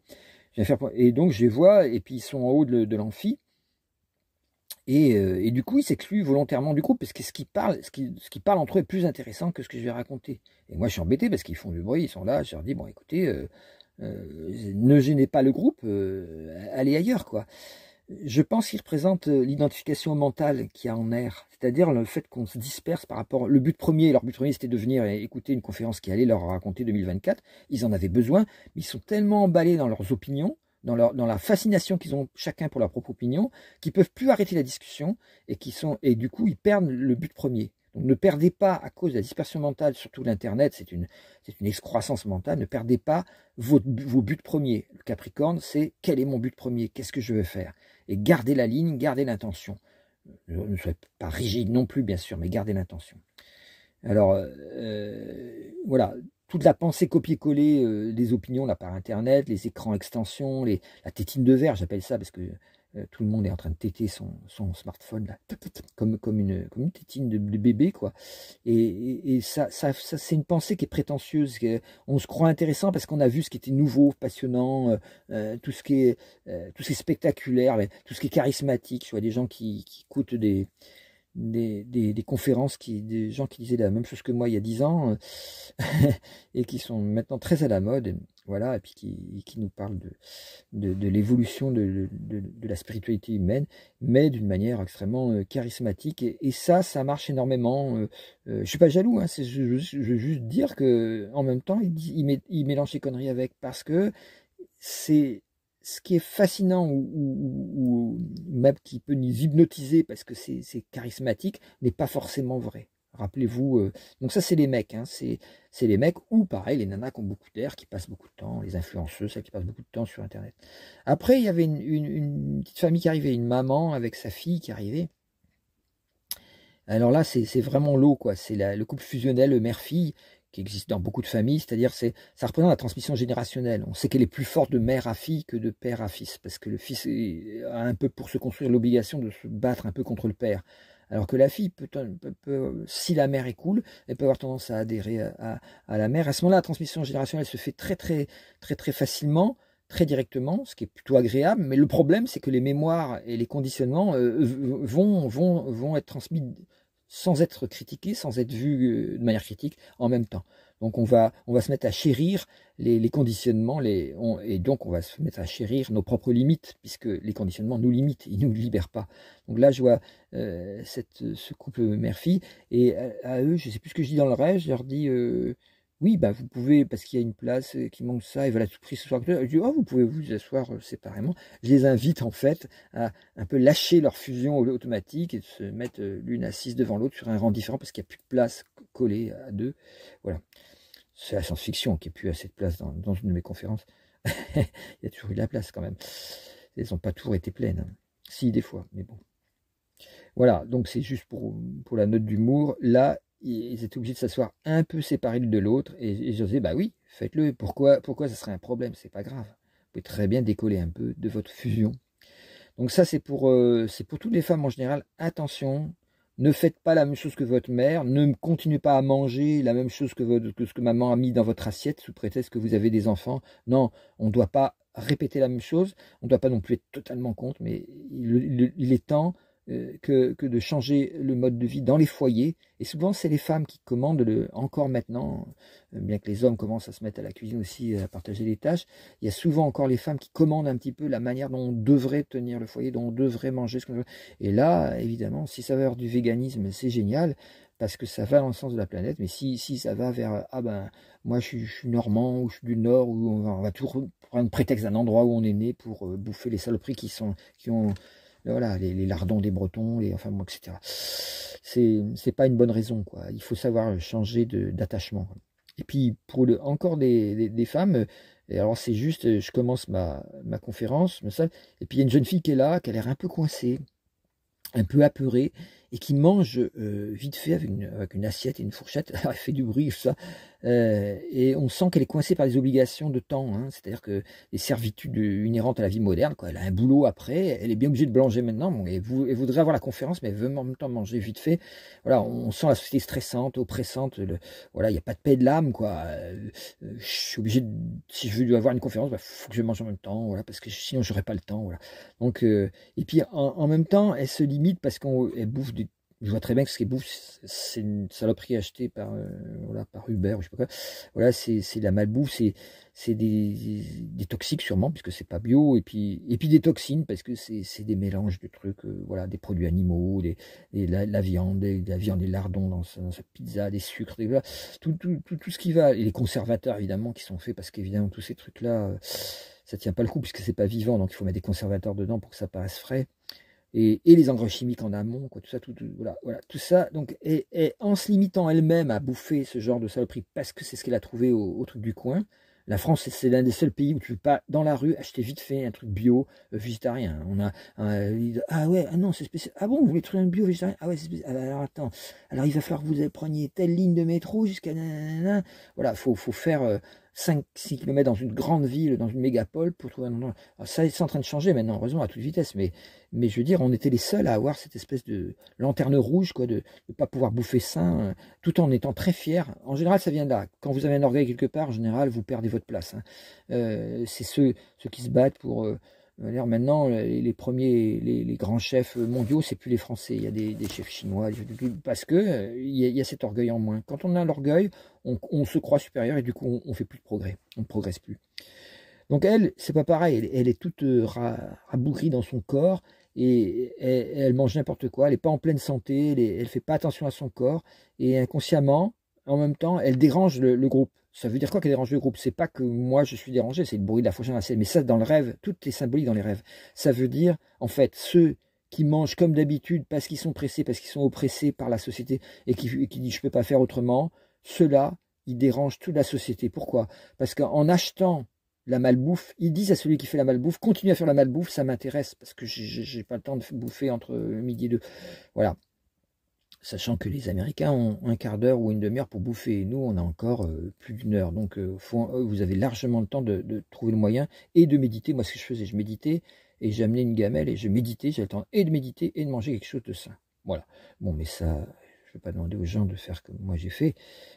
Et donc je les vois, et puis ils sont en haut de, l'amphi. Et, euh, et, du coup, ils s'excluent volontairement du groupe, parce que ce qu'ils parlent, ce qui, parle entre eux est plus intéressant que ce que je vais raconter. Et moi, je suis embêté parce qu'ils font du bruit, ils sont là, je leur dis, bon, écoutez, euh, euh, ne gênez pas le groupe, allez ailleurs, quoi je pense qu'ils représentent euh, l'identification mentale qui a en air, c'est-à-dire le fait qu'on se disperse par rapport. Le but premier, leur but premier, c'était de venir écouter une conférence qui allait leur raconter 2024. Ils en avaient besoin, mais ils sont tellement emballés dans leurs opinions, dans, la fascination qu'ils ont chacun pour leur propre opinion, qu'ils peuvent plus arrêter la discussion et qui sont et du coup ils perdent le but premier ne perdez pas, à cause de la dispersion mentale, surtout l'Internet, c'est une, excroissance mentale, ne perdez pas vos, buts premiers. Le Capricorne, c'est quel est mon but premier Qu'est-ce que je veux faire Et gardez la ligne, gardez l'intention. Ne soyez pas rigide non plus, bien sûr, mais gardez l'intention. Alors, euh, euh, voilà, toute la pensée copier-coller euh, des opinions là par Internet, les écrans extensions, la tétine de verre, j'appelle ça parce que euh, tout le monde est en train de téter son, son smartphone, comme, comme, une, comme une tétine de, bébé, quoi. Et, ça, ça, c'est une pensée qui est prétentieuse. On se croit intéressant parce qu'on a vu ce qui était nouveau, passionnant, euh, euh, tout, ce qui est, tout ce qui est spectaculaire, tout ce qui est charismatique. Je vois, des gens qui, qui coûtent des des, des, conférences, qui, des gens qui disaient la même chose que moi il y a dix ans, euh, [laughs] et qui sont maintenant très à la mode, voilà, et puis qui, qui nous parle de, de, l'évolution de, de, la spiritualité humaine, mais d'une manière extrêmement euh, charismatique. Et, ça, ça marche énormément. Euh, je suis pas jaloux, hein, je, je, veux juste dire que en même temps, il, il, mélange ses conneries avec, parce que c'est ce qui est fascinant ou, ou, même qui peut nous hypnotiser parce que c'est charismatique n'est pas forcément vrai. Rappelez-vous, euh, donc ça c'est les mecs, hein, c'est les mecs ou pareil les nanas qui ont beaucoup d'air, qui passent beaucoup de temps, les influenceuses, celles qui passent beaucoup de temps sur Internet. Après il y avait une, une petite famille qui arrivait, une maman avec sa fille qui arrivait. Alors là c'est vraiment l'eau quoi, c'est le couple fusionnel mère-fille qui existe dans beaucoup de familles, c'est-à-dire c'est ça représente la transmission générationnelle. On sait qu'elle est plus forte de mère à fille que de père à fils, parce que le fils a un peu pour se construire l'obligation de se battre un peu contre le père. Alors que la fille, peut, si la mère est cool, elle peut avoir tendance à adhérer à, la mère. À ce moment-là, la transmission générationnelle se fait très très très très facilement, très directement, ce qui est plutôt agréable. Mais le problème, c'est que les mémoires et les conditionnements euh, vont, vont, vont être transmis sans être critiqué, sans être vu euh, de manière critique en même temps. Donc on va, on va se mettre à chérir les, conditionnements et donc on va se mettre à chérir nos propres limites puisque les conditionnements nous limitent, ils ne nous libèrent pas. Donc là je vois euh, ce couple mère et à, eux, je ne sais plus ce que je dis dans le rêve, je leur dis... Euh, oui, bah vous pouvez, parce qu'il y a une place euh, qui manque ça, et voilà, tout pris, ce soir. Je dis, oh, vous pouvez vous asseoir euh, séparément. Je les invite en fait à un peu lâcher leur fusion automatique et de se mettre euh, l'une assise devant l'autre sur un rang différent parce qu'il n'y a plus de place collée à deux. Voilà. C'est la science-fiction qui est plus assez de place dans, une de mes conférences. [laughs] Il y a toujours eu de la place quand même. Elles n'ont pas toujours été pleines. Hein. Si, des fois, mais bon. Voilà, donc c'est juste pour, pour la note d'humour. Là, ils étaient obligés de s'asseoir un peu séparés de l'autre. Et, je disais, bah oui, faites-le. Pourquoi, pourquoi ça serait un problème C'est pas grave. Vous pouvez très bien décoller un peu de votre fusion. Donc ça, c'est pour, euh, c'est pour toutes les femmes en général. Attention, ne faites pas la même chose que votre mère. Ne continuez pas à manger la même chose que, ce que maman a mis dans votre assiette sous prétexte que vous avez des enfants. Non, on ne doit pas répéter la même chose. On ne doit pas non plus être totalement contre, mais il est temps euh, que, de changer le mode de vie dans les foyers. Et souvent, c'est les femmes qui commandent le, encore maintenant, euh, bien que les hommes commencent à se mettre à la cuisine aussi, à partager les tâches, il y a souvent encore les femmes qui commandent un petit peu la manière dont on devrait tenir le foyer, dont on devrait manger ce qu'on veut. Et là, évidemment, si ça va vers du véganisme, c'est génial parce que ça va dans le sens de la planète, mais si, si ça va vers ah ben moi je suis, normand ou je suis du nord ou on va, on toujours prendre prétexte d'un endroit où on est né pour euh, bouffer les saloperies qui sont qui ont voilà, les, lardons des Bretons, les, enfin bon, etc. C'est pas une bonne raison, quoi. Il faut savoir changer d'attachement. Et puis, pour encore des, des, femmes, et alors c'est juste, je commence ma, ma conférence, et puis il y a une jeune fille qui est là, qui a l'air un peu coincée, un peu apeurée, et qui mange euh, vite fait avec une, assiette et une fourchette, [laughs] elle fait du bruit, ça, euh, et on sent qu'elle est coincée par des obligations de temps, hein. c'est-à-dire que les servitudes inhérentes à la vie moderne, quoi. elle a un boulot après, elle est bien obligée de blanger maintenant, et vous, elle voudrait avoir la conférence, mais elle veut en même temps manger vite fait, voilà, on, sent la société stressante, oppressante, voilà, il n'y a pas de paix de l'âme, quoi, euh, je suis obligé, si je veux avoir une conférence, il bah, faut que je mange en même temps, voilà, parce que sinon j'aurais pas le temps, voilà, donc, et puis en, en, même temps, elle se limite parce qu'elle bouffe je vois très bien que ce qui est bouffe, c'est une saloperie achetée par, euh, voilà, par Uber, Voilà, c'est de la malbouffe, c'est des, des, toxiques sûrement, puisque c'est pas bio, et puis, et puis des toxines, parce que c'est des mélanges de trucs, euh, voilà, des produits animaux, des, la, viande, des, la viande, des lardons dans sa, pizza, des sucres, tout, tout, tout, tout, ce qui va. Et les conservateurs, évidemment, qui sont faits, parce qu'évidemment, tous ces trucs-là, euh, ça tient pas le coup, puisque c'est pas vivant, donc il faut mettre des conservateurs dedans pour que ça paraisse frais et, les engrais chimiques en amont, quoi, tout ça, tout, voilà, voilà, tout ça. Donc, et, en se limitant elle-même à bouffer ce genre de saloperie parce que c'est ce qu'elle a trouvé au, truc du coin, la France, c'est l'un des seuls pays où tu peux pas, dans la rue, acheter vite fait un truc bio euh, végétarien. On a, euh, ah ouais, ah non, c'est spécial. Ah bon, vous voulez trouver un bio végétarien Ah ouais, c'est spécial. Alors attends, alors il va falloir que vous preniez telle ligne de métro jusqu'à... Voilà, faut, faut faire... Euh, 5-6 km dans une grande ville, dans une mégapole, pour trouver un endroit. ça, c'est en train de changer maintenant, heureusement, à toute vitesse. Mais, mais je veux dire, on était les seuls à avoir cette espèce de lanterne rouge, quoi, de ne pas pouvoir bouffer sain, hein, tout en étant très fier. En général, ça vient de là. Quand vous avez un orgueil quelque part, en général, vous perdez votre place. Hein. Euh, c'est ceux, ceux qui se battent pour... Euh, maintenant, euh, les, premiers, les, grands chefs mondiaux, c'est plus les Français. Il y a des, chefs chinois, parce que euh, il y, a, cet orgueil en moins. Quand on a l'orgueil, on, se croit supérieur et du coup, on, ne fait plus de progrès. On ne progresse plus. Donc elle, c'est pas pareil. Elle, est toute euh, rabougrie dans son corps et elle, mange n'importe quoi. Elle n'est pas en pleine santé. Elle, ne fait pas attention à son corps et inconsciemment, en même temps, elle dérange le groupe. Ça veut dire quoi qu'elle dérange le groupe C'est pas que moi je suis dérangé, c'est le bruit de la fourchette assez. Mais ça, dans le rêve, tout est symbolique dans les rêves. Ça veut dire, en fait, ceux qui mangent comme d'habitude parce qu'ils sont pressés, parce qu'ils sont oppressés par la société et qui, disent je peux pas faire autrement, ceux-là, ils dérangent toute la société. Pourquoi Parce qu'en achetant la malbouffe, ils disent à celui qui fait la malbouffe, continue à faire la malbouffe, ça m'intéresse parce que je n'ai pas le temps de bouffer entre midi et deux. Voilà sachant que les Américains ont un quart d'heure ou une demi-heure pour bouffer, nous on a encore euh, plus d'une heure, donc euh, euh, vous avez largement le temps de, trouver le moyen et de méditer, moi ce que je faisais, je méditais, et j'amenais une gamelle, et je méditais, j'ai le temps et de méditer et de manger quelque chose de sain, voilà, bon mais ça, vais pas demander aux gens de faire comme moi j'ai fait,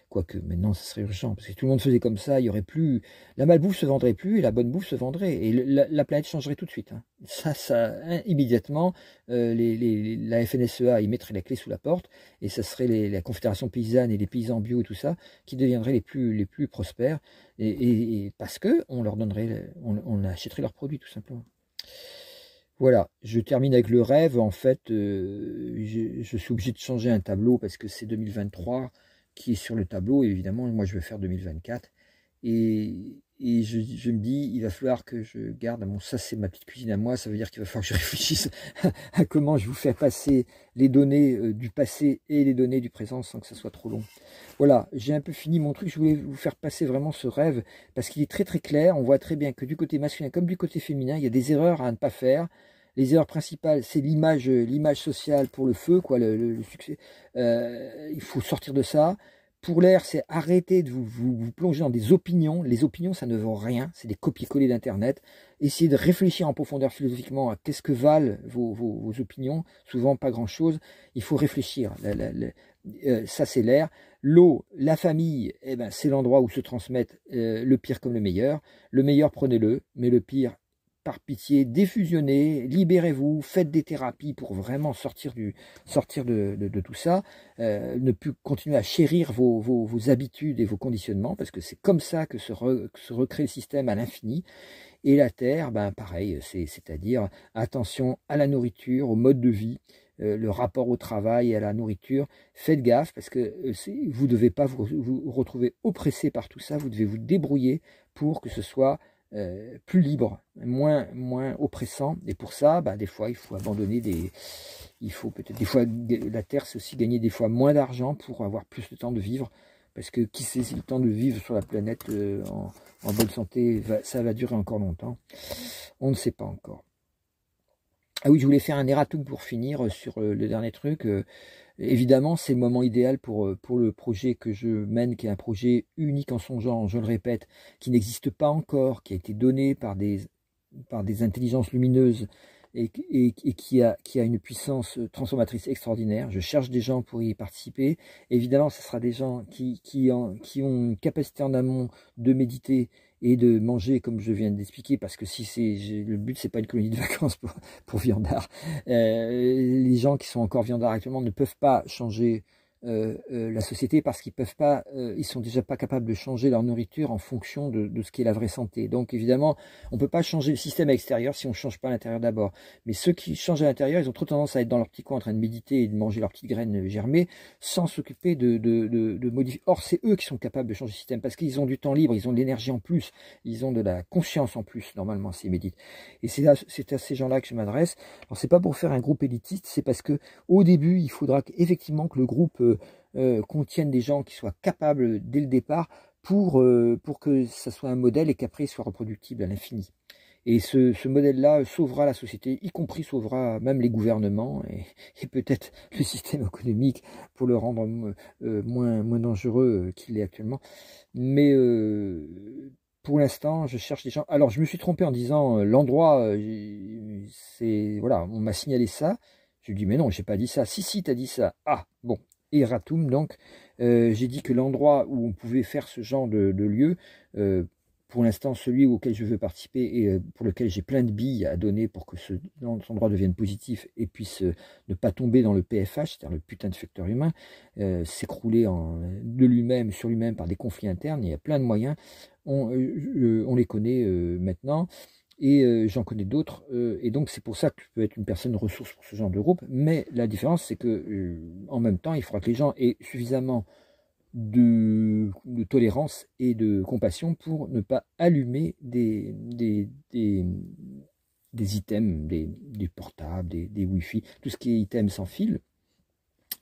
quoique maintenant ce serait urgent, parce que si tout le monde faisait comme ça, il y aurait plus, la malbouffe se vendrait plus et la bonne bouffe se vendrait, et la, planète changerait tout de suite. Hein. Ça, ça, hein, immédiatement, euh, les, la FNSEA y mettrait la clé sous la porte, et ça serait la Confédération paysanne et les paysans bio et tout ça qui deviendraient les plus, les plus prospères, et, parce que on leur donnerait, on, on achèterait leurs produits tout simplement. Voilà, je termine avec le rêve. En fait, euh, je, suis obligé de changer un tableau parce que c'est 2023 qui est sur le tableau. évidemment, moi, je vais faire 2024. Et et je, me dis, il va falloir que je garde, ça c'est ma petite cuisine à moi, ça veut dire qu'il va falloir que je [laughs] réfléchisse à comment je vous fais passer les données euh, du passé et les données du présent sans que ça soit trop long. Voilà, j'ai un peu fini mon truc, je voulais vous faire passer vraiment ce rêve, parce qu'il est très très clair, on voit très bien que du côté masculin comme du côté féminin, il y a des erreurs à ne pas faire, les erreurs principales, c'est l'image, euh, sociale pour le feu, quoi, le, succès. Euh, il faut sortir de ça pour l'air, c'est arrêter de vous, plonger dans des opinions. Les opinions, ça ne vaut rien, c'est des copier-coller d'Internet. Essayez de réfléchir en profondeur philosophiquement à qu'est-ce que valent vos, opinions. Souvent, pas grand-chose. Il faut réfléchir. Euh, ça, c'est l'air. L'eau, la famille, eh ben, c'est l'endroit où se transmettent euh, le pire comme le meilleur. Le meilleur, prenez-le, mais le pire, par pitié, défusionnez, libérez-vous, faites des thérapies pour vraiment sortir, sortir de, tout ça, euh, ne plus continuer à chérir vos, habitudes et vos conditionnements, parce que c'est comme ça que se, recrée le système à l'infini. Et la Terre, ben, pareil, c'est-à-dire attention à la nourriture, au mode de vie, euh, le rapport au travail et à la nourriture. Faites gaffe, parce que euh, vous ne devez pas vous retrouver oppressé par tout ça, vous devez vous débrouiller pour que ce soit euh, plus libre, moins, moins oppressant. Et pour ça, bah, des fois, il faut abandonner des... Il faut peut-être des fois, la Terre, c'est aussi gagner des fois moins d'argent pour avoir plus de temps de vivre. Parce que qui sait si le temps de vivre sur la planète euh, en, en, bonne santé, ça va durer encore longtemps. On ne sait pas encore. Ah oui, je voulais faire un erratum pour finir sur euh, le dernier truc. Évidemment, c'est le moment idéal euh, pour, le projet que je mène, qui est un projet unique en son genre, je le répète, qui n'existe pas encore, qui a été donné par des, intelligences lumineuses et, qui, a, une puissance euh, transformatrice extraordinaire. Je cherche des gens pour y participer. Évidemment, ce sera des gens qui, qui ont une capacité en amont de méditer et de manger comme je viens d'expliquer parce que si c'est le but c'est pas une colonie de [laughs] vacances pour, pour euh, les gens qui sont encore viandards actuellement ne peuvent pas changer euh, euh, la société parce qu'ils peuvent pas, euh, ils sont déjà pas capables de changer leur nourriture en fonction de, de ce qui est la vraie santé. Donc évidemment, on peut pas changer le système à l'extérieur si on change pas à l'intérieur d'abord. Mais ceux qui changent à l'intérieur, ils ont trop tendance à être dans leur petit coin en train de méditer et de manger leurs petites graines germées sans s'occuper de, de, de, de modifier. Or, c'est eux qui sont capables de changer le système parce qu'ils ont du temps libre, ils ont de l'énergie en plus, ils ont de la conscience en plus normalement s'ils méditent. Et c'est à, à ces gens-là que je m'adresse. Alors c'est pas pour faire un groupe élitiste, c'est parce que au début, il faudra effectivement que le groupe euh, euh des gens qui soient capables dès le départ pour, euh, pour que ça soit un modèle et qu'après il soit reproductible à l'infini. Et ce, ce modèle-là sauvera la société, y compris sauvera même les gouvernements et, peut-être le système économique pour le rendre euh, moins, moins dangereux qu'il est actuellement. Mais pour l'instant, je cherche des gens. Alors, je me suis trompé en disant l'endroit, c'est voilà, on m'a signalé ça. Je lui dis mais non, j'ai pas dit ça. Si si, tu as dit ça. Ah bon, et Ratum. Donc, euh, j'ai dit que l'endroit où on pouvait faire ce genre de, lieu, euh, pour l'instant, celui auquel je veux participer et euh, pour lequel j'ai plein de billes à donner pour que ce endroit devienne positif et puisse ne pas tomber dans le PFH, c'est-à-dire le putain de facteur humain, s'écrouler de lui-même, sur lui-même par des conflits internes, il y a plein de moyens, on les connaît maintenant et euh, j'en connais d'autres, euh, et donc c'est pour ça que tu peux être une personne ressource pour ce genre de groupe, mais la différence c'est que euh, en même temps il faudra que les gens aient suffisamment de, tolérance et de compassion pour ne pas allumer des, items, des, portables, des, des, wifi, tout ce qui est items sans fil,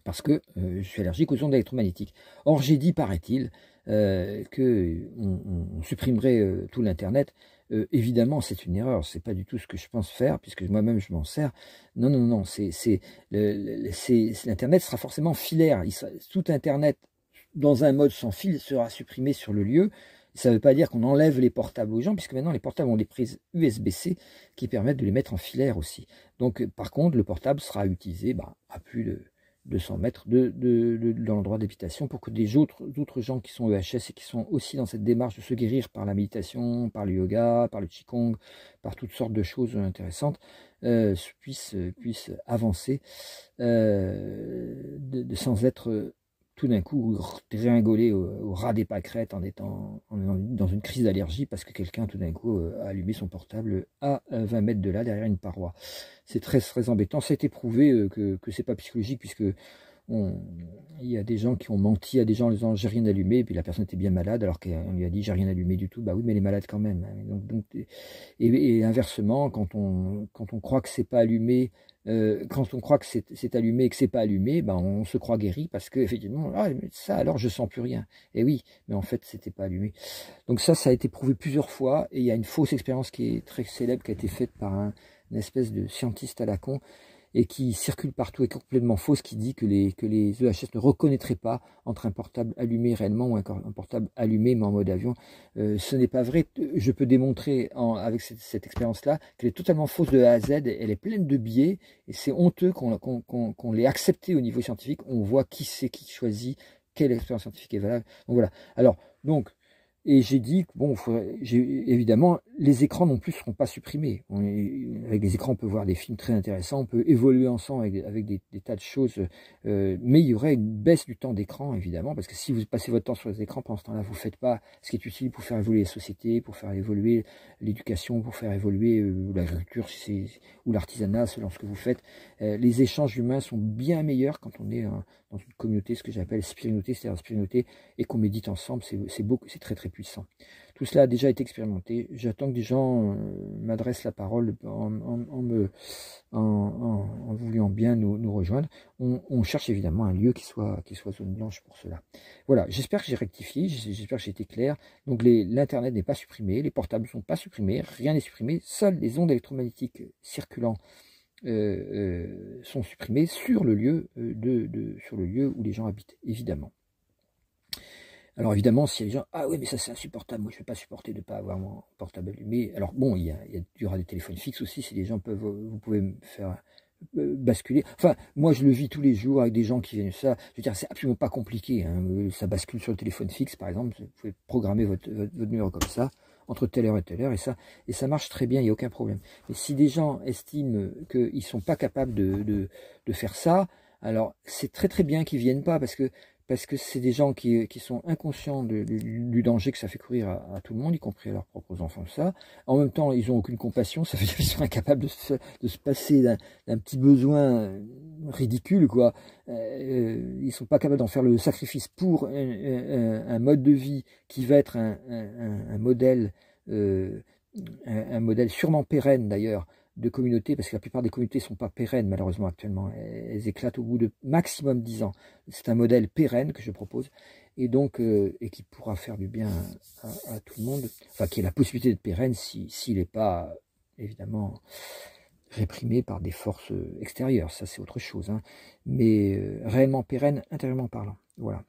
parce que je suis allergique aux ondes électromagnétiques. Or j'ai dit, paraît-il, qu'on on supprimerait tout l'Internet euh, évidemment, c'est une erreur, c'est pas du tout ce que je pense faire, puisque moi-même je m'en sers. Non, non, non, c'est l'Internet sera forcément filaire. tout Internet dans un mode sans fil sera supprimé sur le lieu. Ça ne veut pas dire qu'on enlève les portables aux gens, puisque maintenant les portables ont des prises USB-C qui permettent de les mettre en filaire aussi. Donc, par contre, le portable sera utilisé bah, à plus de de, de, de dans l'endroit d'habitation pour que des autres, d'autres gens qui sont EHS et qui sont aussi dans cette démarche de se guérir par la méditation, par le yoga, par le qigong, par toutes sortes de choses intéressantes, euh, puissent, avancer euh, de, sans être tout d'un coup réingoler au, au, ras des pâquerettes en étant dans une crise d'allergie parce que quelqu'un tout d'un coup euh, a allumé son portable à 20 euh, mètres de là derrière une paroi. C'est très très embêtant. C'est prouvé euh, que, que c'est pas psychologique puisque il y a des gens qui ont menti à des gens en disant j'ai rien allumé, et puis la personne était bien malade alors qu'on lui a dit j'ai rien allumé du tout, bah oui mais elle est malade quand même. et, et, inversement, quand on, quand on croit que c'est pas allumé euh, quand on croit que c'est allumé et que c'est pas allumé, ben on se croit guéri parce que effectivement, ah, ça alors je sens plus rien. Et oui, mais en fait c'était pas allumé. Donc ça, ça a été prouvé plusieurs fois et il y a une fausse expérience qui est très célèbre qui a été faite par un, une espèce de scientiste à la con et qui circule partout est complètement fausse, qui dit que les, que les EHS ne reconnaîtraient pas entre un portable allumé réellement ou un, portable allumé mais en mode avion. Euh, ce n'est pas vrai. Je peux démontrer en, avec cette, expérience-là qu'elle est totalement fausse de A à Z. Elle est pleine de biais et c'est honteux qu'on qu'on qu'on l'ait acceptée au niveau scientifique. On voit qui c'est qui choisit quelle expérience scientifique est valable. Donc voilà. Alors, donc, et j'ai dit que, bon, évidemment, les écrans non plus seront pas supprimés. avec les écrans, on peut voir des films très intéressants, on peut évoluer ensemble avec, des, tas de choses, euh, mais il y aurait une baisse du temps d'écran, évidemment, parce que si vous passez votre temps sur les écrans, pendant ce temps-là, vous ne faites pas ce qui est utile pour faire évoluer la société, pour faire évoluer l'éducation, pour faire évoluer euh, l'agriculture ou l'artisanat, selon ce que vous faites. Euh, les échanges humains sont bien meilleurs quand on est dans une communauté, ce que j'appelle spirinauté, c'est-à-dire spirinauté, et qu'on médite ensemble, c'est beau, c'est très très puissant. Tout cela a déjà été expérimenté. J'attends que des gens euh, m'adressent la parole en, me, en, voulant bien nous, rejoindre. On, cherche évidemment un lieu qui soit, qui soit zone blanche pour cela. Voilà, j'espère que j'ai rectifié, j'espère que j'ai été clair. Donc l'Internet n'est pas supprimé, les portables ne sont pas supprimés, rien n'est supprimé. Seules les ondes électromagnétiques circulant euh, euh, sont supprimés sur le, lieu euh, de, sur le lieu où les gens habitent, évidemment. Alors évidemment, si y a des gens, ah oui, mais ça c'est insupportable, moi je ne vais pas supporter de ne pas avoir mon portable allumé. Alors bon, il y, aura des téléphones fixes aussi, si les gens peuvent, vous pouvez me faire basculer. Enfin, moi je le vis tous les jours avec des gens qui viennent ça. Je veux dire, c'est absolument pas compliqué. Hein. Ça bascule sur le téléphone fixe, par exemple. Vous pouvez programmer votre, votre numéro comme ça entre telle heure et telle heure, et ça, et ça marche très bien, il n'y a aucun problème. Mais si des gens estiment qu'ils ne sont pas capables de, de, de faire ça, alors c'est très très bien qu'ils viennent pas, parce que parce que c'est des gens qui, sont inconscients du, danger que ça fait courir à, tout le monde, y compris à leurs propres enfants, ça. En même temps, ils n'ont aucune compassion, ça veut dire qu'ils sont incapables de se, passer d'un petit besoin euh, ridicule, euh, euh, Ils ne sont pas capables d'en faire le sacrifice pour un, mode de vie qui va être un, modèle, un, modèle sûrement pérenne d'ailleurs, de communautés, parce que la plupart des communautés ne sont pas pérennes malheureusement actuellement. Elles éclatent au bout de maximum 10 ans. C'est un modèle pérenne que je propose et donc euh, et qui pourra faire du bien à, tout le monde. Enfin, qui a la possibilité de pérenne s'il n'est pas évidemment réprimé par des forces euh, extérieures. Ça, c'est autre chose. Hein. Mais euh, réellement pérenne, intérieurement parlant. Voilà.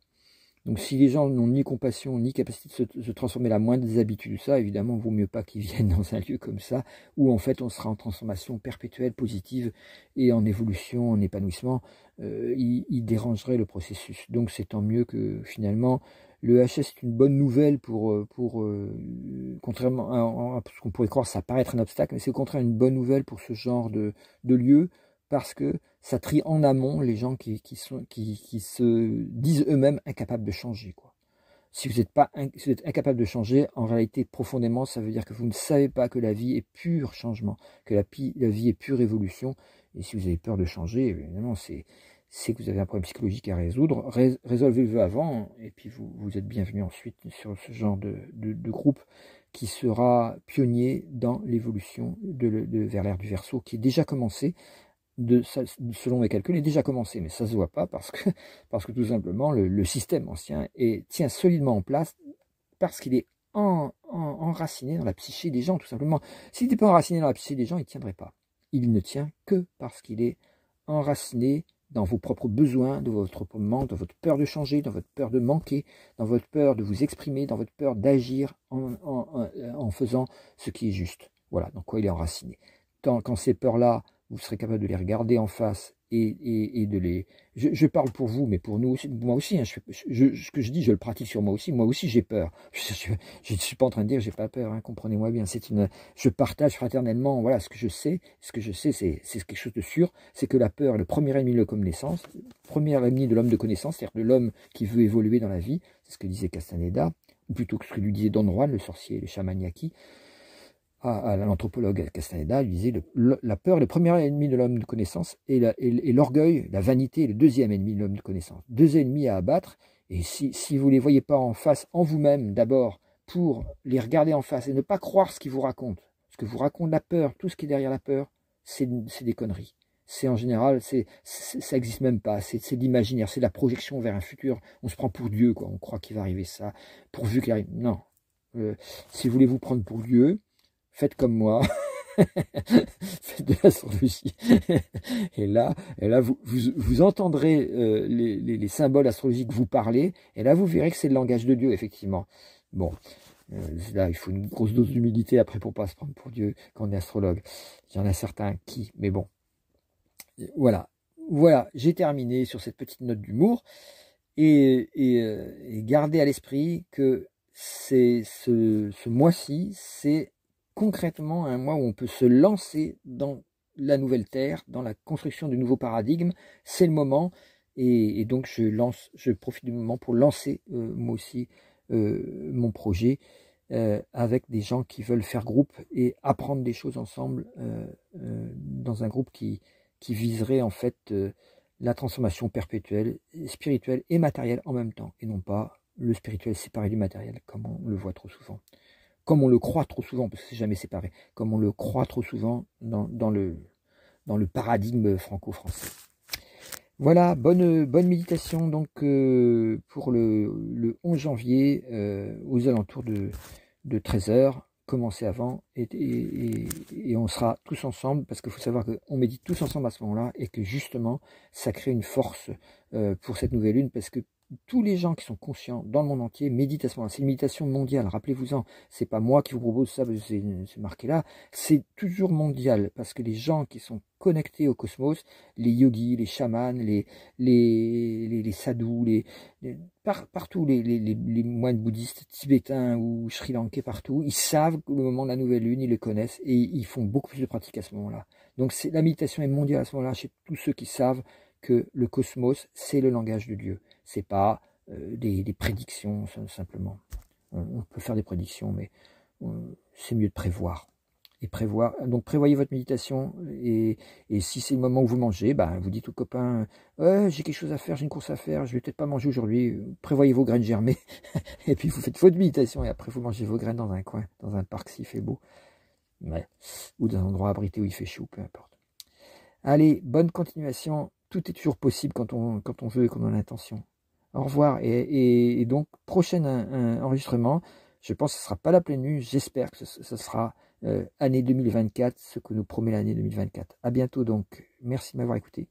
Donc si les gens n'ont ni compassion, ni capacité de se, transformer la moindre des habitudes, ça, évidemment, vaut mieux pas qu'ils [laughs] viennent dans un lieu comme ça, où en fait on sera en transformation perpétuelle, positive, et en évolution, en épanouissement, euh, il, dérangerait le processus. Donc c'est tant mieux que finalement le HS est une bonne nouvelle pour, euh, pour euh, contrairement à, ce qu'on pourrait croire, ça paraît être un obstacle, mais c'est au contraire une bonne nouvelle pour ce genre de, de lieu, parce que ça trie en amont les gens qui, se disent eux-mêmes incapables de changer. Quoi. Si vous êtes, pas, incapable de changer, en réalité, profondément, ça veut dire que vous ne savez pas que la vie est pure changement, que la, vie est pure évolution. Et si vous avez peur de changer, évidemment, c'est que vous avez un problème psychologique à résoudre, résolvez-le avant, et puis vous, vous êtes bienvenu ensuite sur ce genre de, groupe qui sera pionnier dans l'évolution de, vers l'ère du verso, qui est déjà commencée de, selon mes calculs, est déjà commencé, mais ça ne se voit pas parce que, [laughs] parce que tout simplement le, système ancien est, tient solidement en place parce qu'il est en, enraciné dans la psyché des gens, tout simplement. S'il n'était pas enraciné dans la psyché des gens, il ne tiendrait pas. Il ne tient que parce qu'il est enraciné dans vos propres besoins, dans votre manque, dans votre peur de changer, dans votre peur de manquer, dans votre peur de vous exprimer, dans votre peur d'agir en, faisant ce qui est juste. Voilà, dans quoi il est enraciné. Tant, quand ces peurs-là vous serez capable de les regarder en face et, de les... Je, parle pour vous, mais pour nous aussi, moi aussi, hein, ce que je dis, je le pratique sur moi aussi, moi aussi j'ai peur. [laughs] Je ne suis pas en train de dire j'ai pas peur, hein, comprenez-moi bien, c'est une... Je partage fraternellement, voilà, ce que je sais, ce que je sais, c'est quelque chose de sûr, c'est que la peur est le premier ennemi de la connaissance, premier ennemi de l'homme de connaissance, c'est-à-dire de l'homme qui veut évoluer dans la vie, c'est ce que disait Castaneda, ou plutôt que ce que lui disait Don Juan, le sorcier, le chamaniaki, à, l'anthropologue Castaneda, il disait que la peur est le premier ennemi de l'homme de connaissance et l'orgueil, la, vanité est le deuxième ennemi de l'homme de connaissance. Deux ennemis à abattre, et si, si vous ne les voyez pas en face, en vous-même d'abord, pour les regarder en face et ne pas croire ce qu'ils vous racontent, ce que vous raconte la peur, tout ce qui est derrière la peur, c'est des conneries. C'est en général, c'est ça n'existe même pas. C'est l'imaginaire, c'est la projection vers un futur. On se prend pour Dieu, quoi. On croit qu'il va arriver ça, pourvu qu'il arrive. Non. Euh, si vous voulez vous prendre pour Dieu, faites comme moi. [laughs] faites de l'astrologie. et là, et là vous, vous, entendrez euh, les, les, symboles astrologiques vous parler, et là, vous verrez que c'est le langage de Dieu, effectivement. Bon, euh, là, il faut une grosse dose d'humilité après pour pas se prendre pour Dieu quand on est astrologue. Il y en a certains qui, mais bon. Voilà, voilà, j'ai terminé sur cette petite note d'humour. Et, et, euh, et, gardez à l'esprit que c'est ce, ce mois-ci, c'est concrètement un mois où on peut se lancer dans la nouvelle terre, dans la construction du nouveau paradigme. C'est le moment. Et, donc je lance, je profite du moment pour lancer euh, moi aussi euh, mon projet euh, avec des gens qui veulent faire groupe et apprendre des choses ensemble dans un groupe qui viserait en fait la transformation perpétuelle, spirituelle et matérielle en même temps, et non pas le spirituel séparé du matériel, comme on le voit trop souvent comme on le croit trop souvent, parce que c'est jamais séparé, comme on le croit trop souvent dans, le, dans le paradigme franco-français. Voilà, bonne, bonne méditation donc euh, pour le, le, 11 janvier euh, aux alentours de, de 13h. Commencez avant et, et, on sera tous ensemble parce qu'il faut savoir qu'on médite tous ensemble à ce moment-là et que justement ça crée une force euh, pour cette nouvelle lune parce que tous les gens qui sont conscients dans le monde entier méditent à ce moment-là. C'est une méditation mondiale, rappelez-vous-en. C'est pas moi qui vous propose ça, c'est marqué là. C'est toujours mondial, parce que les gens qui sont connectés au cosmos, les yogis, les chamans, les, les, sadhus, les, partout, les, moines bouddhistes tibétains ou sri lankais, partout, ils savent le moment de la nouvelle lune, ils le connaissent et ils font beaucoup plus de pratiques à ce moment-là. Donc la méditation est mondiale à ce moment-là chez tous ceux qui savent que le cosmos, c'est le langage de Dieu c'est pas euh, des, prédictions simplement. On, peut faire des prédictions, mais euh, c'est mieux de prévoir. Et prévoir. Donc prévoyez votre méditation et, si c'est le moment où vous mangez, ben, vous dites au copain j'ai quelque chose à faire, j'ai une course à faire, je ne vais peut-être pas manger aujourd'hui. Prévoyez vos graines germées [laughs] et puis vous faites votre méditation et après vous mangez vos graines dans un coin, dans un parc s'il fait beau, ou dans un endroit abrité où il fait chaud, peu importe. Allez, bonne continuation. Tout est toujours possible on, quand on veut et qu'on a l'intention. Au revoir. Et, donc, prochain enregistrement, je pense que ce ne sera pas la pleine nuit. J'espère que ce, sera l'année euh, année 2024, ce que nous promet l'année 2024. À bientôt donc. Merci de m'avoir écouté.